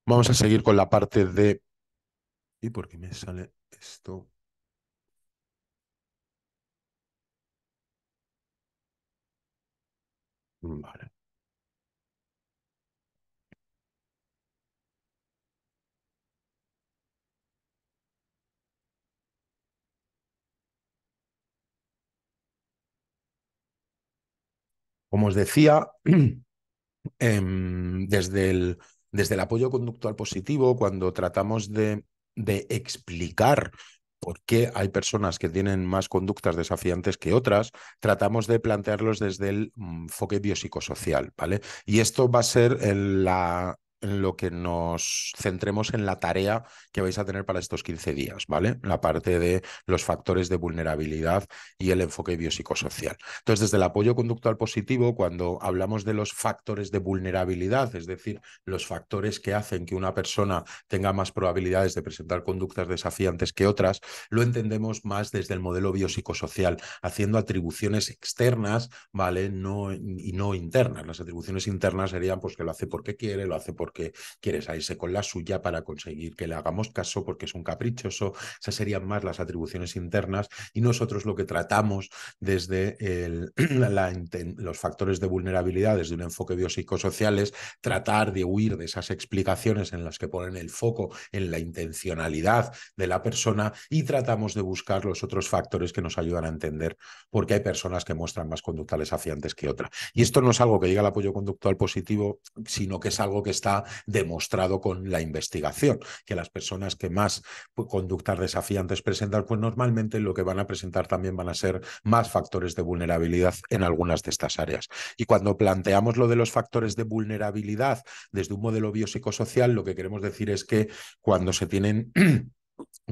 Vamos a seguir con la parte de... ¿Y por qué me sale esto? Como os decía, em, desde, el, desde el apoyo conductual positivo, cuando tratamos de, de explicar por qué hay personas que tienen más conductas desafiantes que otras, tratamos de plantearlos desde el enfoque mm, biopsicosocial, ¿vale? Y esto va a ser en la en lo que nos centremos en la tarea que vais a tener para estos 15 días, ¿vale? La parte de los factores de vulnerabilidad y el enfoque biopsicosocial. Entonces, desde el apoyo conductual positivo, cuando hablamos de los factores de vulnerabilidad, es decir, los factores que hacen que una persona tenga más probabilidades de presentar conductas desafiantes que otras, lo entendemos más desde el modelo biopsicosocial, haciendo atribuciones externas, ¿vale? No, y no internas. Las atribuciones internas serían pues que lo hace porque quiere, lo hace por porque quieres irse con la suya para conseguir que le hagamos caso porque es un caprichoso. Esas serían más las atribuciones internas y nosotros lo que tratamos desde los factores de vulnerabilidad, desde un enfoque biopsicosocial, es tratar de huir de esas explicaciones en las que ponen el foco en la intencionalidad de la persona y tratamos de buscar los otros factores que nos ayudan a entender por qué hay personas que muestran más conductales afiantes que otra Y esto no es algo que diga el apoyo conductual positivo, sino que es algo que está demostrado con la investigación, que las personas que más pues, conductas desafiantes presentan, pues normalmente lo que van a presentar también van a ser más factores de vulnerabilidad en algunas de estas áreas. Y cuando planteamos lo de los factores de vulnerabilidad desde un modelo biopsicosocial, lo que queremos decir es que cuando se tienen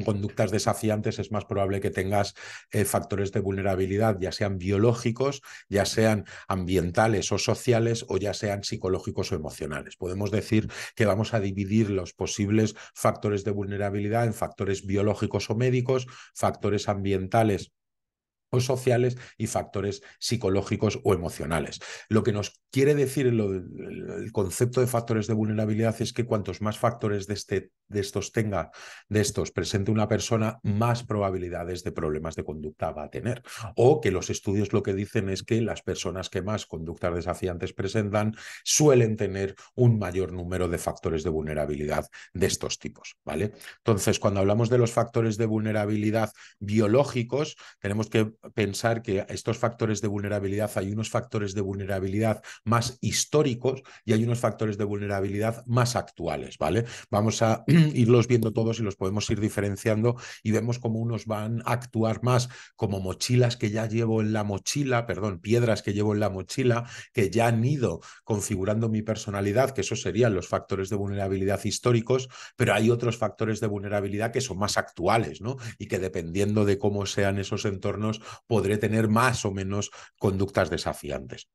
conductas desafiantes es más probable que tengas eh, factores de vulnerabilidad, ya sean biológicos, ya sean ambientales o sociales o ya sean psicológicos o emocionales. Podemos decir que vamos a dividir los posibles factores de vulnerabilidad en factores biológicos o médicos, factores ambientales sociales y factores psicológicos o emocionales. Lo que nos quiere decir el concepto de factores de vulnerabilidad es que cuantos más factores de, este, de estos tenga, de estos presente una persona, más probabilidades de problemas de conducta va a tener. O que los estudios lo que dicen es que las personas que más conductas desafiantes presentan suelen tener un mayor número de factores de vulnerabilidad de estos tipos, ¿vale? Entonces, cuando hablamos de los factores de vulnerabilidad biológicos, tenemos que pensar que estos factores de vulnerabilidad, hay unos factores de vulnerabilidad más históricos y hay unos factores de vulnerabilidad más actuales, ¿vale? Vamos a irlos viendo todos y los podemos ir diferenciando y vemos cómo unos van a actuar más como mochilas que ya llevo en la mochila, perdón, piedras que llevo en la mochila, que ya han ido configurando mi personalidad, que esos serían los factores de vulnerabilidad históricos, pero hay otros factores de vulnerabilidad que son más actuales, ¿no? Y que dependiendo de cómo sean esos entornos, podré tener más o menos conductas desafiantes.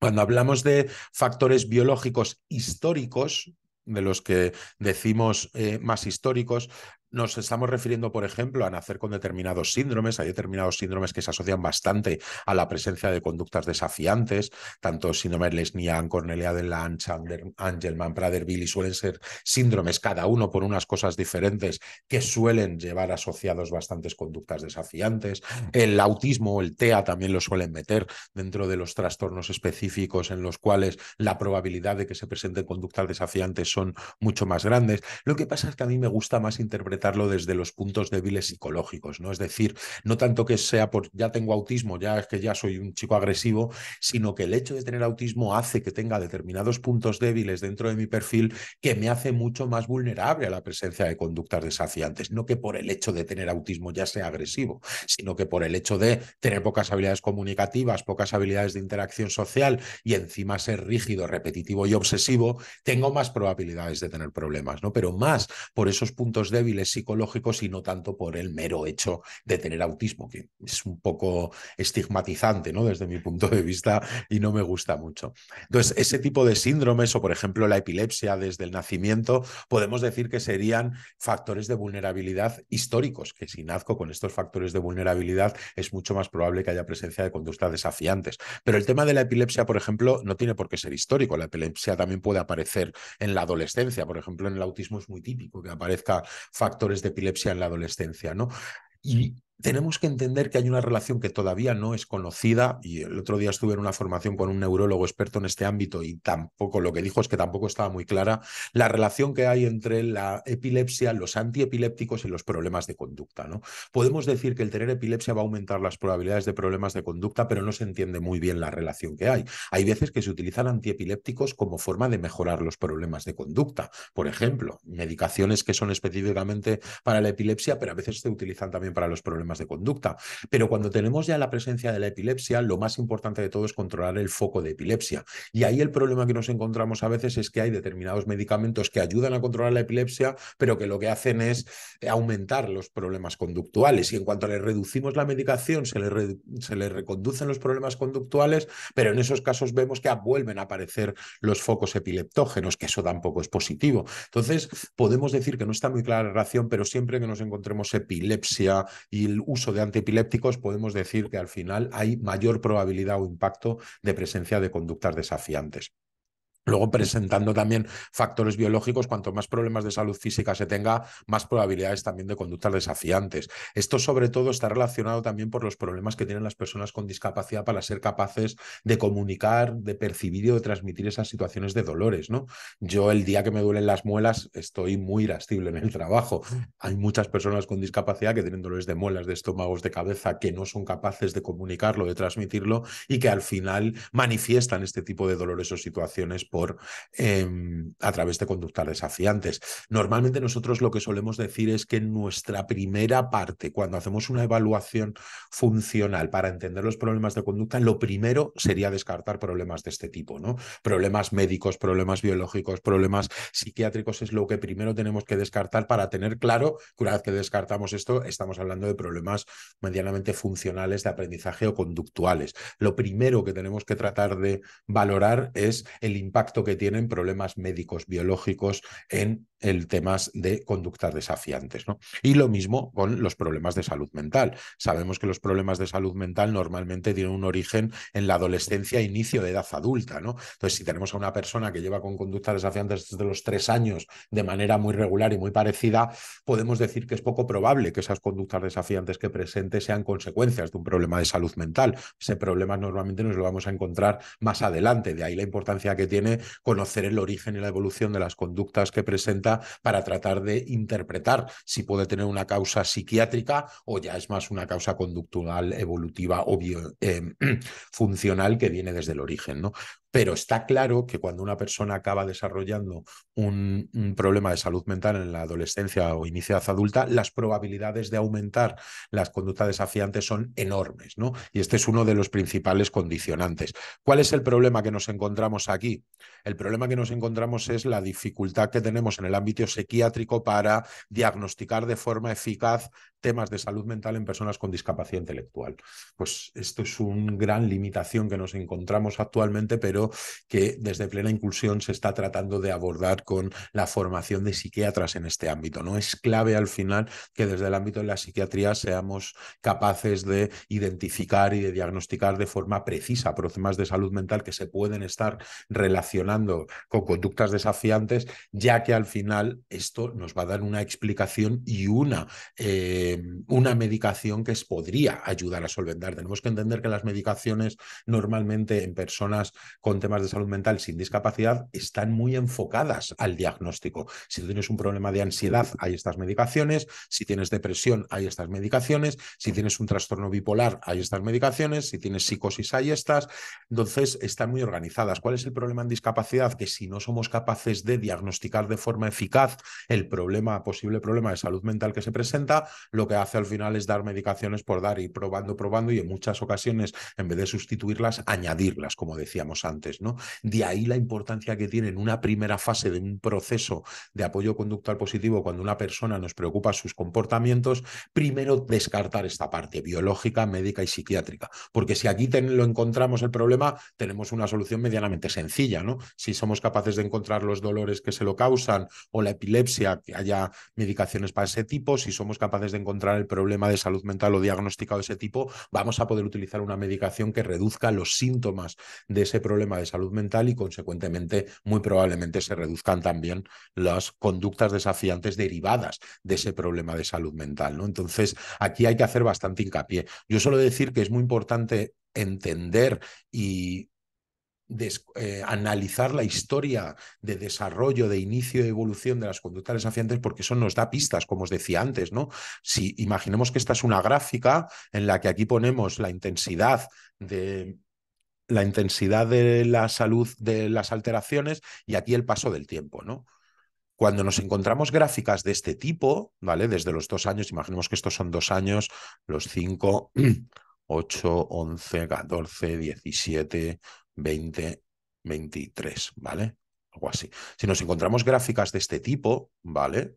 Cuando hablamos de factores biológicos históricos, de los que decimos eh, más históricos, nos estamos refiriendo, por ejemplo, a nacer con determinados síndromes. Hay determinados síndromes que se asocian bastante a la presencia de conductas desafiantes. Tanto síndrome de Lesnian, Cornelia de Lange, Angelman, Prader-Willi suelen ser síndromes, cada uno por unas cosas diferentes, que suelen llevar asociados bastantes conductas desafiantes. El autismo, el TEA, también lo suelen meter dentro de los trastornos específicos en los cuales la probabilidad de que se presenten conductas desafiantes son mucho más grandes. Lo que pasa es que a mí me gusta más interpretar interpretarlo desde los puntos débiles psicológicos, ¿no? Es decir, no tanto que sea por ya tengo autismo, ya es que ya soy un chico agresivo, sino que el hecho de tener autismo hace que tenga determinados puntos débiles dentro de mi perfil que me hace mucho más vulnerable a la presencia de conductas desafiantes, no que por el hecho de tener autismo ya sea agresivo, sino que por el hecho de tener pocas habilidades comunicativas, pocas habilidades de interacción social y encima ser rígido, repetitivo y obsesivo, tengo más probabilidades de tener problemas, ¿no? Pero más por esos puntos débiles psicológicos y no tanto por el mero hecho de tener autismo, que es un poco estigmatizante, ¿no? Desde mi punto de vista y no me gusta mucho. Entonces, ese tipo de síndromes o, por ejemplo, la epilepsia desde el nacimiento, podemos decir que serían factores de vulnerabilidad históricos, que si nazco con estos factores de vulnerabilidad es mucho más probable que haya presencia de conductas desafiantes. Pero el tema de la epilepsia, por ejemplo, no tiene por qué ser histórico. La epilepsia también puede aparecer en la adolescencia. Por ejemplo, en el autismo es muy típico que aparezca factores factores de epilepsia en la adolescencia, ¿no? Y tenemos que entender que hay una relación que todavía no es conocida y el otro día estuve en una formación con un neurólogo experto en este ámbito y tampoco lo que dijo es que tampoco estaba muy clara la relación que hay entre la epilepsia, los antiepilépticos y los problemas de conducta, ¿no? Podemos decir que el tener epilepsia va a aumentar las probabilidades de problemas de conducta, pero no se entiende muy bien la relación que hay. Hay veces que se utilizan antiepilépticos como forma de mejorar los problemas de conducta. Por ejemplo, medicaciones que son específicamente para la epilepsia, pero a veces se utilizan también para los problemas de conducta. Pero cuando tenemos ya la presencia de la epilepsia, lo más importante de todo es controlar el foco de epilepsia. Y ahí el problema que nos encontramos a veces es que hay determinados medicamentos que ayudan a controlar la epilepsia, pero que lo que hacen es aumentar los problemas conductuales. Y en cuanto le reducimos la medicación, se le, reconducen los problemas conductuales, pero en esos casos vemos que vuelven a aparecer los focos epileptógenos, que eso tampoco es positivo. Entonces, podemos decir que no está muy clara la relación, pero siempre que nos encontremos epilepsia y el uso de antiepilépticos, podemos decir que al final hay mayor probabilidad o impacto de presencia de conductas desafiantes. Luego presentando también factores biológicos, cuanto más problemas de salud física se tenga, más probabilidades también de conductas desafiantes. Esto sobre todo está relacionado también por los problemas que tienen las personas con discapacidad para ser capaces de comunicar, de percibir y de transmitir esas situaciones de dolores, ¿no? Yo el día que me duelen las muelas estoy muy irascible en el trabajo. Hay muchas personas con discapacidad que tienen dolores de muelas, de estómagos, de cabeza, que no son capaces de comunicarlo, de transmitirlo y que al final manifiestan este tipo de dolores o situaciones por Em, a través de conductas desafiantes. Normalmente nosotros lo que solemos decir es que nuestra primera parte, cuando hacemos una evaluación funcional para entender los problemas de conducta, lo primero sería descartar problemas de este tipo, ¿no? Problemas médicos, problemas biológicos, problemas psiquiátricos es lo que primero tenemos que descartar para tener claro que una vez que descartamos esto, estamos hablando de problemas medianamente funcionales de aprendizaje o conductuales. Lo primero que tenemos que tratar de valorar es el impacto que tienen problemas médicos biológicos en el temas de conductas desafiantes. ¿no? Y lo mismo con los problemas de salud mental. Sabemos que los problemas de salud mental normalmente tienen un origen en la adolescencia e inicio de edad adulta. ¿no? Entonces, si tenemos a una persona que lleva con conductas desafiantes desde los tres años de manera muy regular y muy parecida, podemos decir que es poco probable que esas conductas desafiantes que presente sean consecuencias de un problema de salud mental. Ese problema normalmente nos lo vamos a encontrar más adelante. De ahí la importancia que tiene conocer el origen y la evolución de las conductas que presenta para tratar de interpretar si puede tener una causa psiquiátrica o ya es más una causa conductual, evolutiva o eh, funcional que viene desde el origen. ¿no? Pero está claro que cuando una persona acaba desarrollando un, problema de salud mental en la adolescencia o inicia adulta, las probabilidades de aumentar las conductas desafiantes son enormes, ¿no? Y este es uno de los principales condicionantes. ¿Cuál es el problema que nos encontramos aquí? El problema que nos encontramos es la dificultad que tenemos en el ámbito psiquiátrico para diagnosticar de forma eficaz temas de salud mental en personas con discapacidad intelectual. Pues esto es una gran limitación que nos encontramos actualmente, pero que desde plena inclusión se está tratando de abordar con la formación de psiquiatras en este ámbito. No es clave al final que desde el ámbito de la psiquiatría seamos capaces de identificar y de diagnosticar de forma precisa problemas de salud mental que se pueden estar relacionando con conductas desafiantes, ya que al final esto nos va a dar una explicación y una eh, Em, una medicación que podría ayudar a solventar. Tenemos que entender que las medicaciones normalmente en personas con temas de salud mental sin discapacidad están muy enfocadas al diagnóstico. Si tienes un problema de ansiedad, hay estas medicaciones. Si tienes depresión, hay estas medicaciones. Si tienes un trastorno bipolar, hay estas medicaciones. Si tienes psicosis, hay estas. Entonces, están muy organizadas. ¿Cuál es el problema en discapacidad? Que si no somos capaces de diagnosticar de forma eficaz el problema, posible problema de salud mental que se presenta, lo que hace al final es dar medicaciones por dar y probando, probando y en muchas ocasiones, en vez de sustituirlas, añadirlas, como decíamos antes. ¿no? De ahí la importancia que tiene en una primera fase de un proceso de apoyo conductual positivo, cuando una persona nos preocupa sus comportamientos, primero descartar esta parte biológica, médica y psiquiátrica. Porque si aquí lo encontramos el problema, tenemos una solución medianamente sencilla. ¿no? Si somos capaces de encontrar los dolores que se lo causan o la epilepsia, que haya medicaciones para ese tipo, si somos capaces de encontrar encontrar el problema de salud mental o diagnosticado de ese tipo, vamos a poder utilizar una medicación que reduzca los síntomas de ese problema de salud mental y, consecuentemente, muy probablemente se reduzcan también las conductas desafiantes derivadas de ese problema de salud mental. ¿no? Entonces, aquí hay que hacer bastante hincapié. Yo suelo decir que es muy importante entender y eh, analizar la historia de desarrollo, de inicio y evolución de las conductas desafiantes, porque eso nos da pistas, como os decía antes, ¿no? Si imaginemos que esta es una gráfica en la que aquí ponemos la intensidad de la intensidad de la salud de las alteraciones y aquí el paso del tiempo, ¿no? Cuando nos encontramos gráficas de este tipo, ¿vale? Desde los dos años, imaginemos que estos son dos años, los cinco, ocho, once, catorce, diecisiete, 2023, ¿vale? Algo así. Si nos encontramos gráficas de este tipo, ¿vale?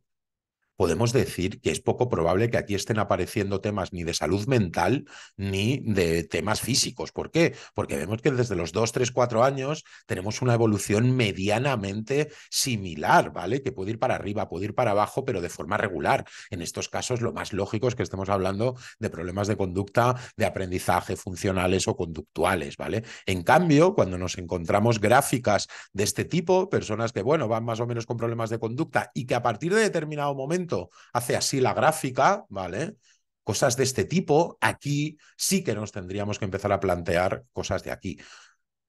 podemos decir que es poco probable que aquí estén apareciendo temas ni de salud mental ni de temas físicos. ¿Por qué? Porque vemos que desde los 2, 3, 4 años tenemos una evolución medianamente similar, ¿vale? Que puede ir para arriba, puede ir para abajo, pero de forma regular. En estos casos, lo más lógico es que estemos hablando de problemas de conducta, de aprendizaje funcionales o conductuales, ¿vale? En cambio, cuando nos encontramos gráficas de este tipo, personas que, bueno, van más o menos con problemas de conducta y que a partir de determinado momento, hace así la gráfica, ¿vale? Cosas de este tipo, aquí sí que nos tendríamos que empezar a plantear cosas de aquí.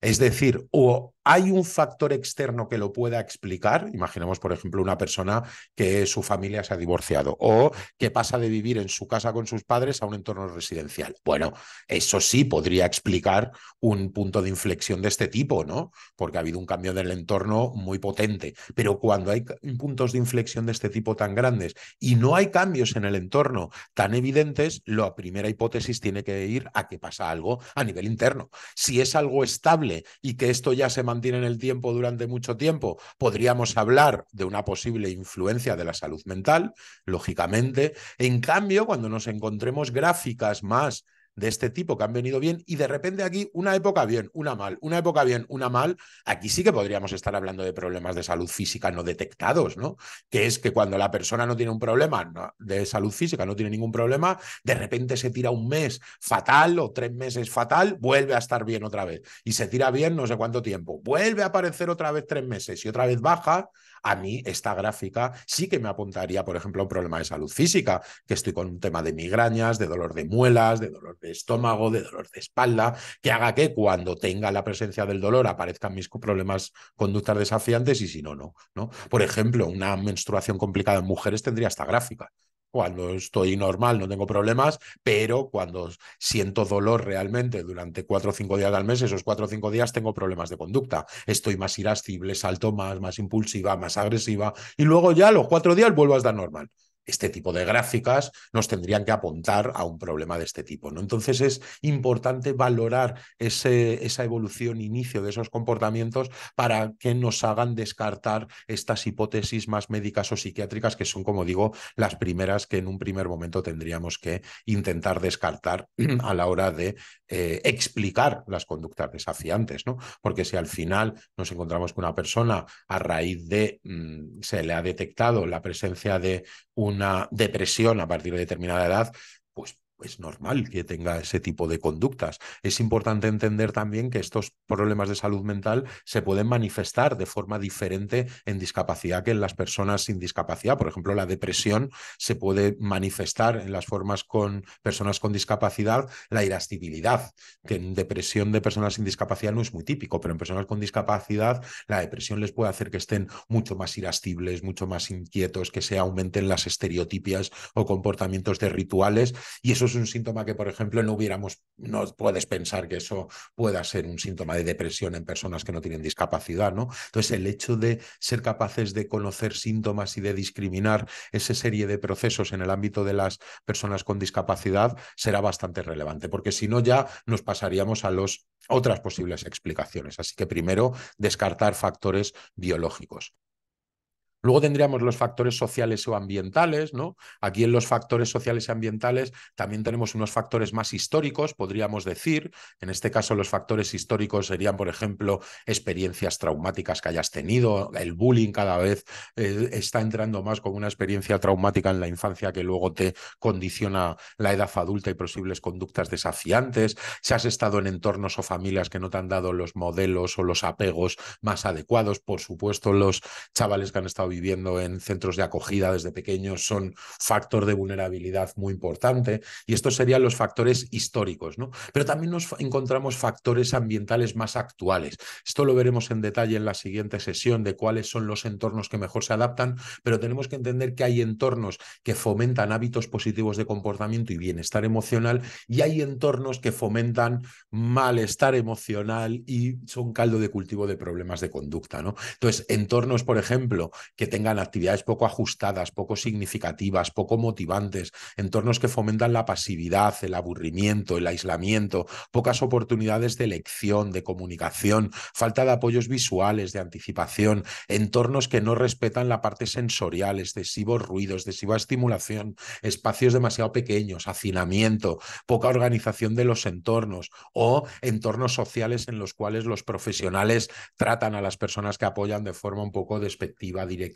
Es decir, o hay un factor externo que lo pueda explicar, imaginemos por ejemplo una persona que su familia se ha divorciado o que pasa de vivir en su casa con sus padres a un entorno residencial. Bueno, eso sí podría explicar un punto de inflexión de este tipo, ¿no? Porque ha habido un cambio del entorno muy potente, pero cuando hay puntos de inflexión de este tipo tan grandes y no hay cambios en el entorno tan evidentes, la primera hipótesis tiene que ir a que pasa algo a nivel interno. Si es algo estable, y que esto ya se mantiene en el tiempo durante mucho tiempo, podríamos hablar de una posible influencia de la salud mental, lógicamente. En cambio, cuando nos encontremos gráficas más de este tipo que han venido bien y de repente aquí una época bien, una mal, una época bien, una mal, aquí sí que podríamos estar hablando de problemas de salud física no detectados, ¿no? Que es que cuando la persona no tiene un problema de salud física, no tiene ningún problema, de repente se tira un mes fatal o tres meses fatal, vuelve a estar bien otra vez y se tira bien no sé cuánto tiempo, vuelve a aparecer otra vez tres meses y otra vez baja a mí esta gráfica sí que me apuntaría, por ejemplo, a un problema de salud física, que estoy con un tema de migrañas, de dolor de muelas, de dolor de estómago, de dolor de espalda, que haga que cuando tenga la presencia del dolor aparezcan mis problemas, conductas desafiantes y si no, no. ¿no? Por ejemplo, una menstruación complicada en mujeres tendría esta gráfica cuando estoy normal no tengo problemas, pero cuando siento dolor realmente durante cuatro o cinco días al mes, esos cuatro o cinco días tengo problemas de conducta. Estoy más irascible, salto más, más impulsiva, más agresiva, y luego ya los cuatro días vuelvo a estar normal este tipo de gráficas nos tendrían que apuntar a un problema de este tipo. ¿no? Entonces es importante valorar ese, esa evolución, inicio de esos comportamientos para que nos hagan descartar estas hipótesis más médicas o psiquiátricas, que son, como digo, las primeras que en un primer momento tendríamos que intentar descartar a la hora de eh, explicar las conductas desafiantes, ¿no? Porque si al final nos encontramos con una persona a raíz de mm, se le ha detectado la presencia de una depresión a partir de determinada edad, pues es normal que tenga ese tipo de conductas. Es importante entender también que estos problemas de salud mental se pueden manifestar de forma diferente en discapacidad que en las personas sin discapacidad. Por ejemplo, la depresión se puede manifestar en las formas con personas con discapacidad, la irascibilidad, que en depresión de personas sin discapacidad no es muy típico, pero en personas con discapacidad la depresión les puede hacer que estén mucho más irascibles, mucho más inquietos, que se aumenten las estereotipias o comportamientos de rituales y eso es un síntoma que, por ejemplo, no hubiéramos, no puedes pensar que eso pueda ser un síntoma de depresión en personas que no tienen discapacidad, ¿no? Entonces, el hecho de ser capaces de conocer síntomas y de discriminar esa serie de procesos en el ámbito de las personas con discapacidad será bastante relevante, porque si no ya nos pasaríamos a los otras posibles explicaciones. Así que primero, descartar factores biológicos. Luego tendríamos los factores sociales o ambientales, ¿no? Aquí en los factores sociales y ambientales también tenemos unos factores más históricos, podríamos decir. En este caso, los factores históricos serían, por ejemplo, experiencias traumáticas que hayas tenido. El bullying cada vez eh, está entrando más como una experiencia traumática en la infancia que luego te condiciona la edad adulta y posibles conductas desafiantes. Si has estado en entornos o familias que no te han dado los modelos o los apegos más adecuados, por supuesto, los chavales que han estado viviendo en centros de acogida desde pequeños son factor de vulnerabilidad muy importante y estos serían los factores históricos, ¿no? Pero también nos encontramos factores ambientales más actuales. Esto lo veremos en detalle en la siguiente sesión de cuáles son los entornos que mejor se adaptan, pero tenemos que entender que hay entornos que fomentan hábitos positivos de comportamiento y bienestar emocional y hay entornos que fomentan malestar emocional y son caldo de cultivo de problemas de conducta, ¿no? Entonces, entornos, por ejemplo, que tengan actividades poco ajustadas, poco significativas, poco motivantes, entornos que fomentan la pasividad, el aburrimiento, el aislamiento, pocas oportunidades de elección, de comunicación, falta de apoyos visuales, de anticipación, entornos que no respetan la parte sensorial, excesivo ruido, excesiva estimulación, espacios demasiado pequeños, hacinamiento, poca organización de los entornos o entornos sociales en los cuales los profesionales tratan a las personas que apoyan de forma un poco despectiva, directa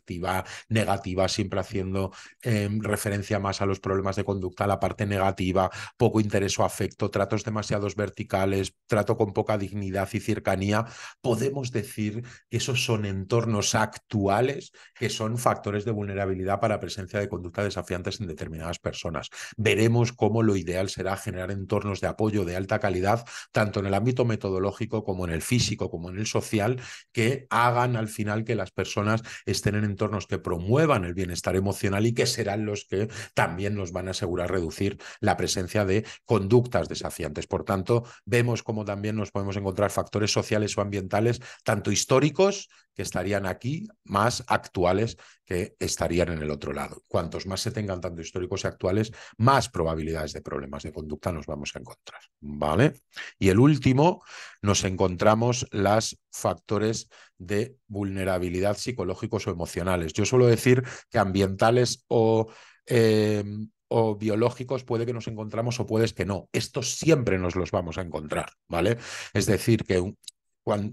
negativa, siempre haciendo em, referencia más a los problemas de conducta, la parte negativa, poco interés o afecto, tratos demasiados verticales, trato con poca dignidad y cercanía, podemos decir que esos son entornos actuales que son factores de vulnerabilidad para presencia de conducta desafiantes en determinadas personas. Veremos cómo lo ideal será generar entornos de apoyo de alta calidad, tanto en el ámbito metodológico como en el físico, como en el social, que hagan al final que las personas estén en entornos que promuevan el bienestar emocional y que serán los que también nos van a asegurar reducir la presencia de conductas desafiantes. Por tanto, vemos cómo también nos podemos encontrar factores sociales o ambientales, tanto históricos, que estarían aquí, más actuales que estarían en el otro lado. Cuantos más se tengan tanto históricos y actuales, más probabilidades de problemas de conducta nos vamos a encontrar. ¿Vale? Y el último, nos encontramos las factores de vulnerabilidad psicológicos o emocionales. Yo suelo decir que ambientales o... Em, biológicos puede que nos encontramos o puedes que no. Estos siempre nos los vamos a encontrar, ¿vale? Es decir, que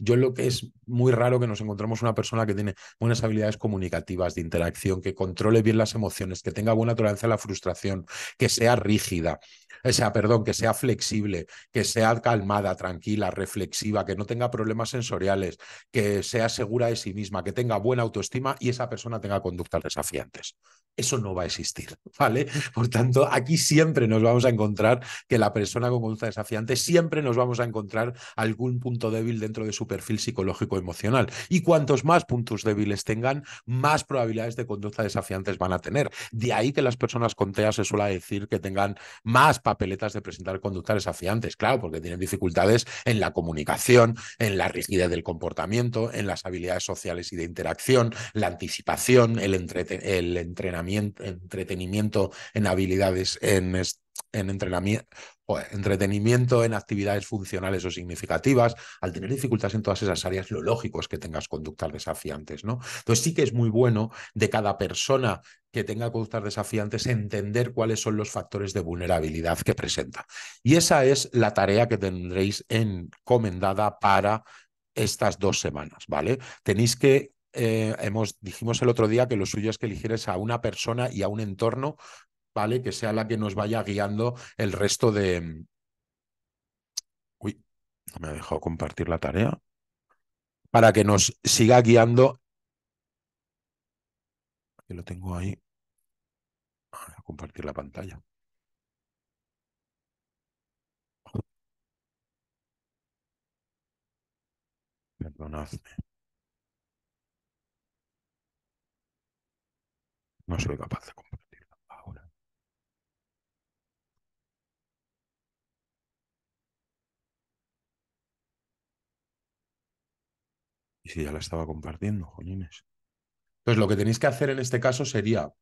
yo lo que es muy raro que nos encontremos una persona que tiene buenas habilidades comunicativas, de interacción, que controle bien las emociones, que tenga buena tolerancia a la frustración, que sea rígida, o sea, perdón, que sea flexible, que sea calmada, tranquila, reflexiva, que no tenga problemas sensoriales, que sea segura de sí misma, que tenga buena autoestima y esa persona tenga conductas desafiantes. Eso no va a existir, ¿vale? Por tanto, aquí siempre nos vamos a encontrar que la persona con conducta desafiante siempre nos vamos a encontrar algún punto débil dentro de su perfil psicológico emocional. Y cuantos más puntos débiles tengan, más probabilidades de conducta desafiantes van a tener. De ahí que las personas con TEA se suele decir que tengan más papeletas de presentar conductas desafiantes, claro, porque tienen dificultades en la comunicación, en la rigidez del comportamiento, en las habilidades sociales y de interacción, la anticipación, el, entrenamiento, entretenimiento en habilidades en en entrenamiento, o entretenimiento en actividades funcionales o significativas, al tener dificultades en todas esas áreas, lo lógico es que tengas conductas desafiantes, ¿no? Entonces sí que es muy bueno de cada persona que tenga conductas desafiantes entender cuáles son los factores de vulnerabilidad que presenta. Y esa es la tarea que tendréis encomendada para estas dos semanas, ¿vale? Tenéis que eh, hemos, dijimos el otro día que lo suyo es que eligieres a una persona y a un entorno ¿vale? Que sea la que nos vaya guiando el resto de... Uy, no me ha dejado compartir la tarea. Para que nos siga guiando... Aquí lo tengo ahí. Ah, a compartir la pantalla. Perdonadme. No soy capaz de compartir. Y si ya la estaba compartiendo, jolines. Entonces, lo que tenéis que hacer en este caso sería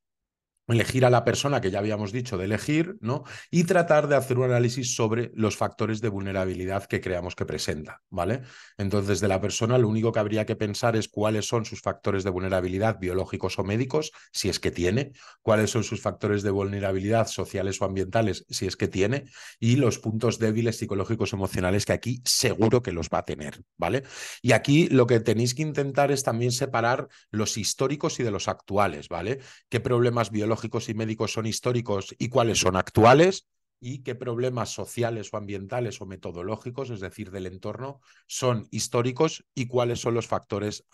elegir a la persona que ya habíamos dicho de elegir, ¿no? Y tratar de hacer un análisis sobre los factores de vulnerabilidad que creamos que presenta, ¿vale? Entonces, de la persona lo único que habría que pensar es cuáles son sus factores de vulnerabilidad biológicos o médicos, si es que tiene, cuáles son sus factores de vulnerabilidad sociales o ambientales, si es que tiene, y los puntos débiles psicológicos emocionales que aquí seguro que los va a tener, ¿vale? Y aquí lo que tenéis que intentar es también separar los históricos y de los actuales, ¿vale? ¿Qué problemas biológicos y médicos son históricos y cuáles son actuales y qué problemas sociales o ambientales o metodológicos, es decir, del entorno, son históricos y cuáles son los factores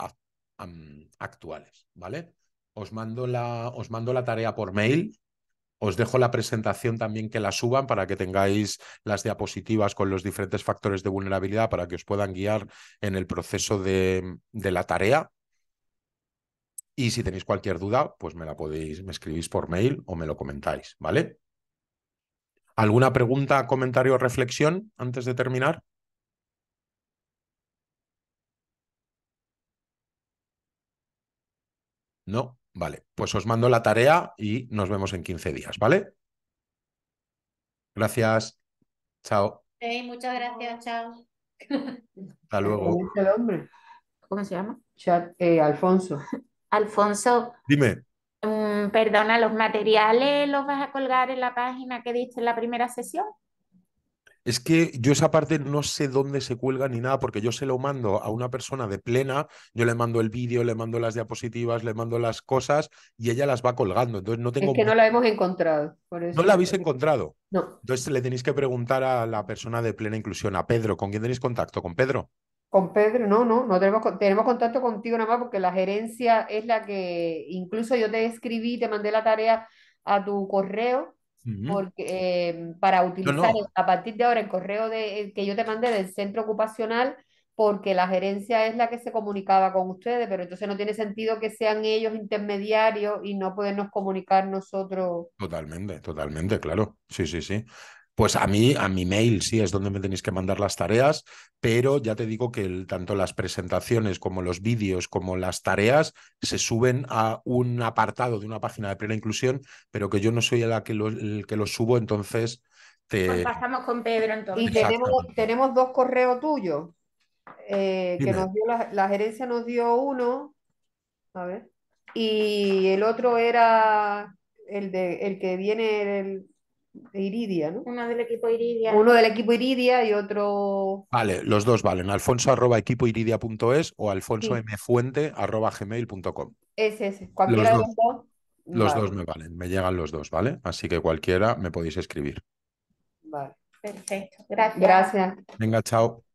actuales, ¿vale? Os mando, la, os mando la tarea por mail, os dejo la presentación también que la suban para que tengáis las diapositivas con los diferentes factores de vulnerabilidad para que os puedan guiar en el proceso de la tarea, y si tenéis cualquier duda, pues me la podéis, me escribís por mail o me lo comentáis, ¿vale? ¿Alguna pregunta, comentario o reflexión antes de terminar? No, vale. Pues os mando la tarea y nos vemos en 15 días, ¿vale? Gracias. Chao. Sí, muchas gracias. Chao. Hasta luego. ¿Cómo se llama? Eh, Alfonso. Alfonso. Dime. Mm, perdona, ¿los materiales los vas a colgar en la página que diste en la primera sesión? Es que yo esa parte no sé dónde se cuelga ni nada, porque yo se lo mando a una persona de plena, yo le mando el vídeo, le mando las diapositivas, le mando las cosas y ella las va colgando. Entonces no tengo. Es que no la hemos encontrado. no la habéis encontrado. No. Entonces le tenéis que preguntar a la persona de plena inclusión, a Pedro. ¿Con quién tenéis contacto? ¿Con Pedro? Con Pedro, no, no, no tenemos, tenemos contacto contigo nada más porque la gerencia es la que, incluso yo te escribí, te mandé la tarea a tu correo, porque, eh, para utilizar a partir de ahora el correo de, que yo te mandé del centro ocupacional, porque la gerencia es la que se comunicaba con ustedes, pero entonces no tiene sentido que sean ellos intermediarios y no podernos comunicar nosotros. Totalmente, totalmente, claro. Sí, sí, sí. Pues a mí, a mi mail sí es donde me tenéis que mandar las tareas, pero ya te digo que tanto las presentaciones como los vídeos como las tareas se suben a un apartado de una página de plena inclusión, pero que yo no soy el que los subo, entonces te... Pues pasamos con Pedro entonces. Y tenemos, dos correos tuyos, eh, que la, gerencia nos dio uno, a ver, y el otro era el, de, el que viene el, Iridia, ¿no? Uno del equipo Iridia. Uno del equipo Iridia y otro. Vale, los dos valen. Alfonso arroba equipo .es o alfonso mfuente arroba gmail.com. ese. Cualquiera los los dos. Los dos me valen, me llegan los dos, ¿vale? Así que cualquiera me podéis escribir. Vale. Perfecto. Gracias. Gracias. Venga, chao.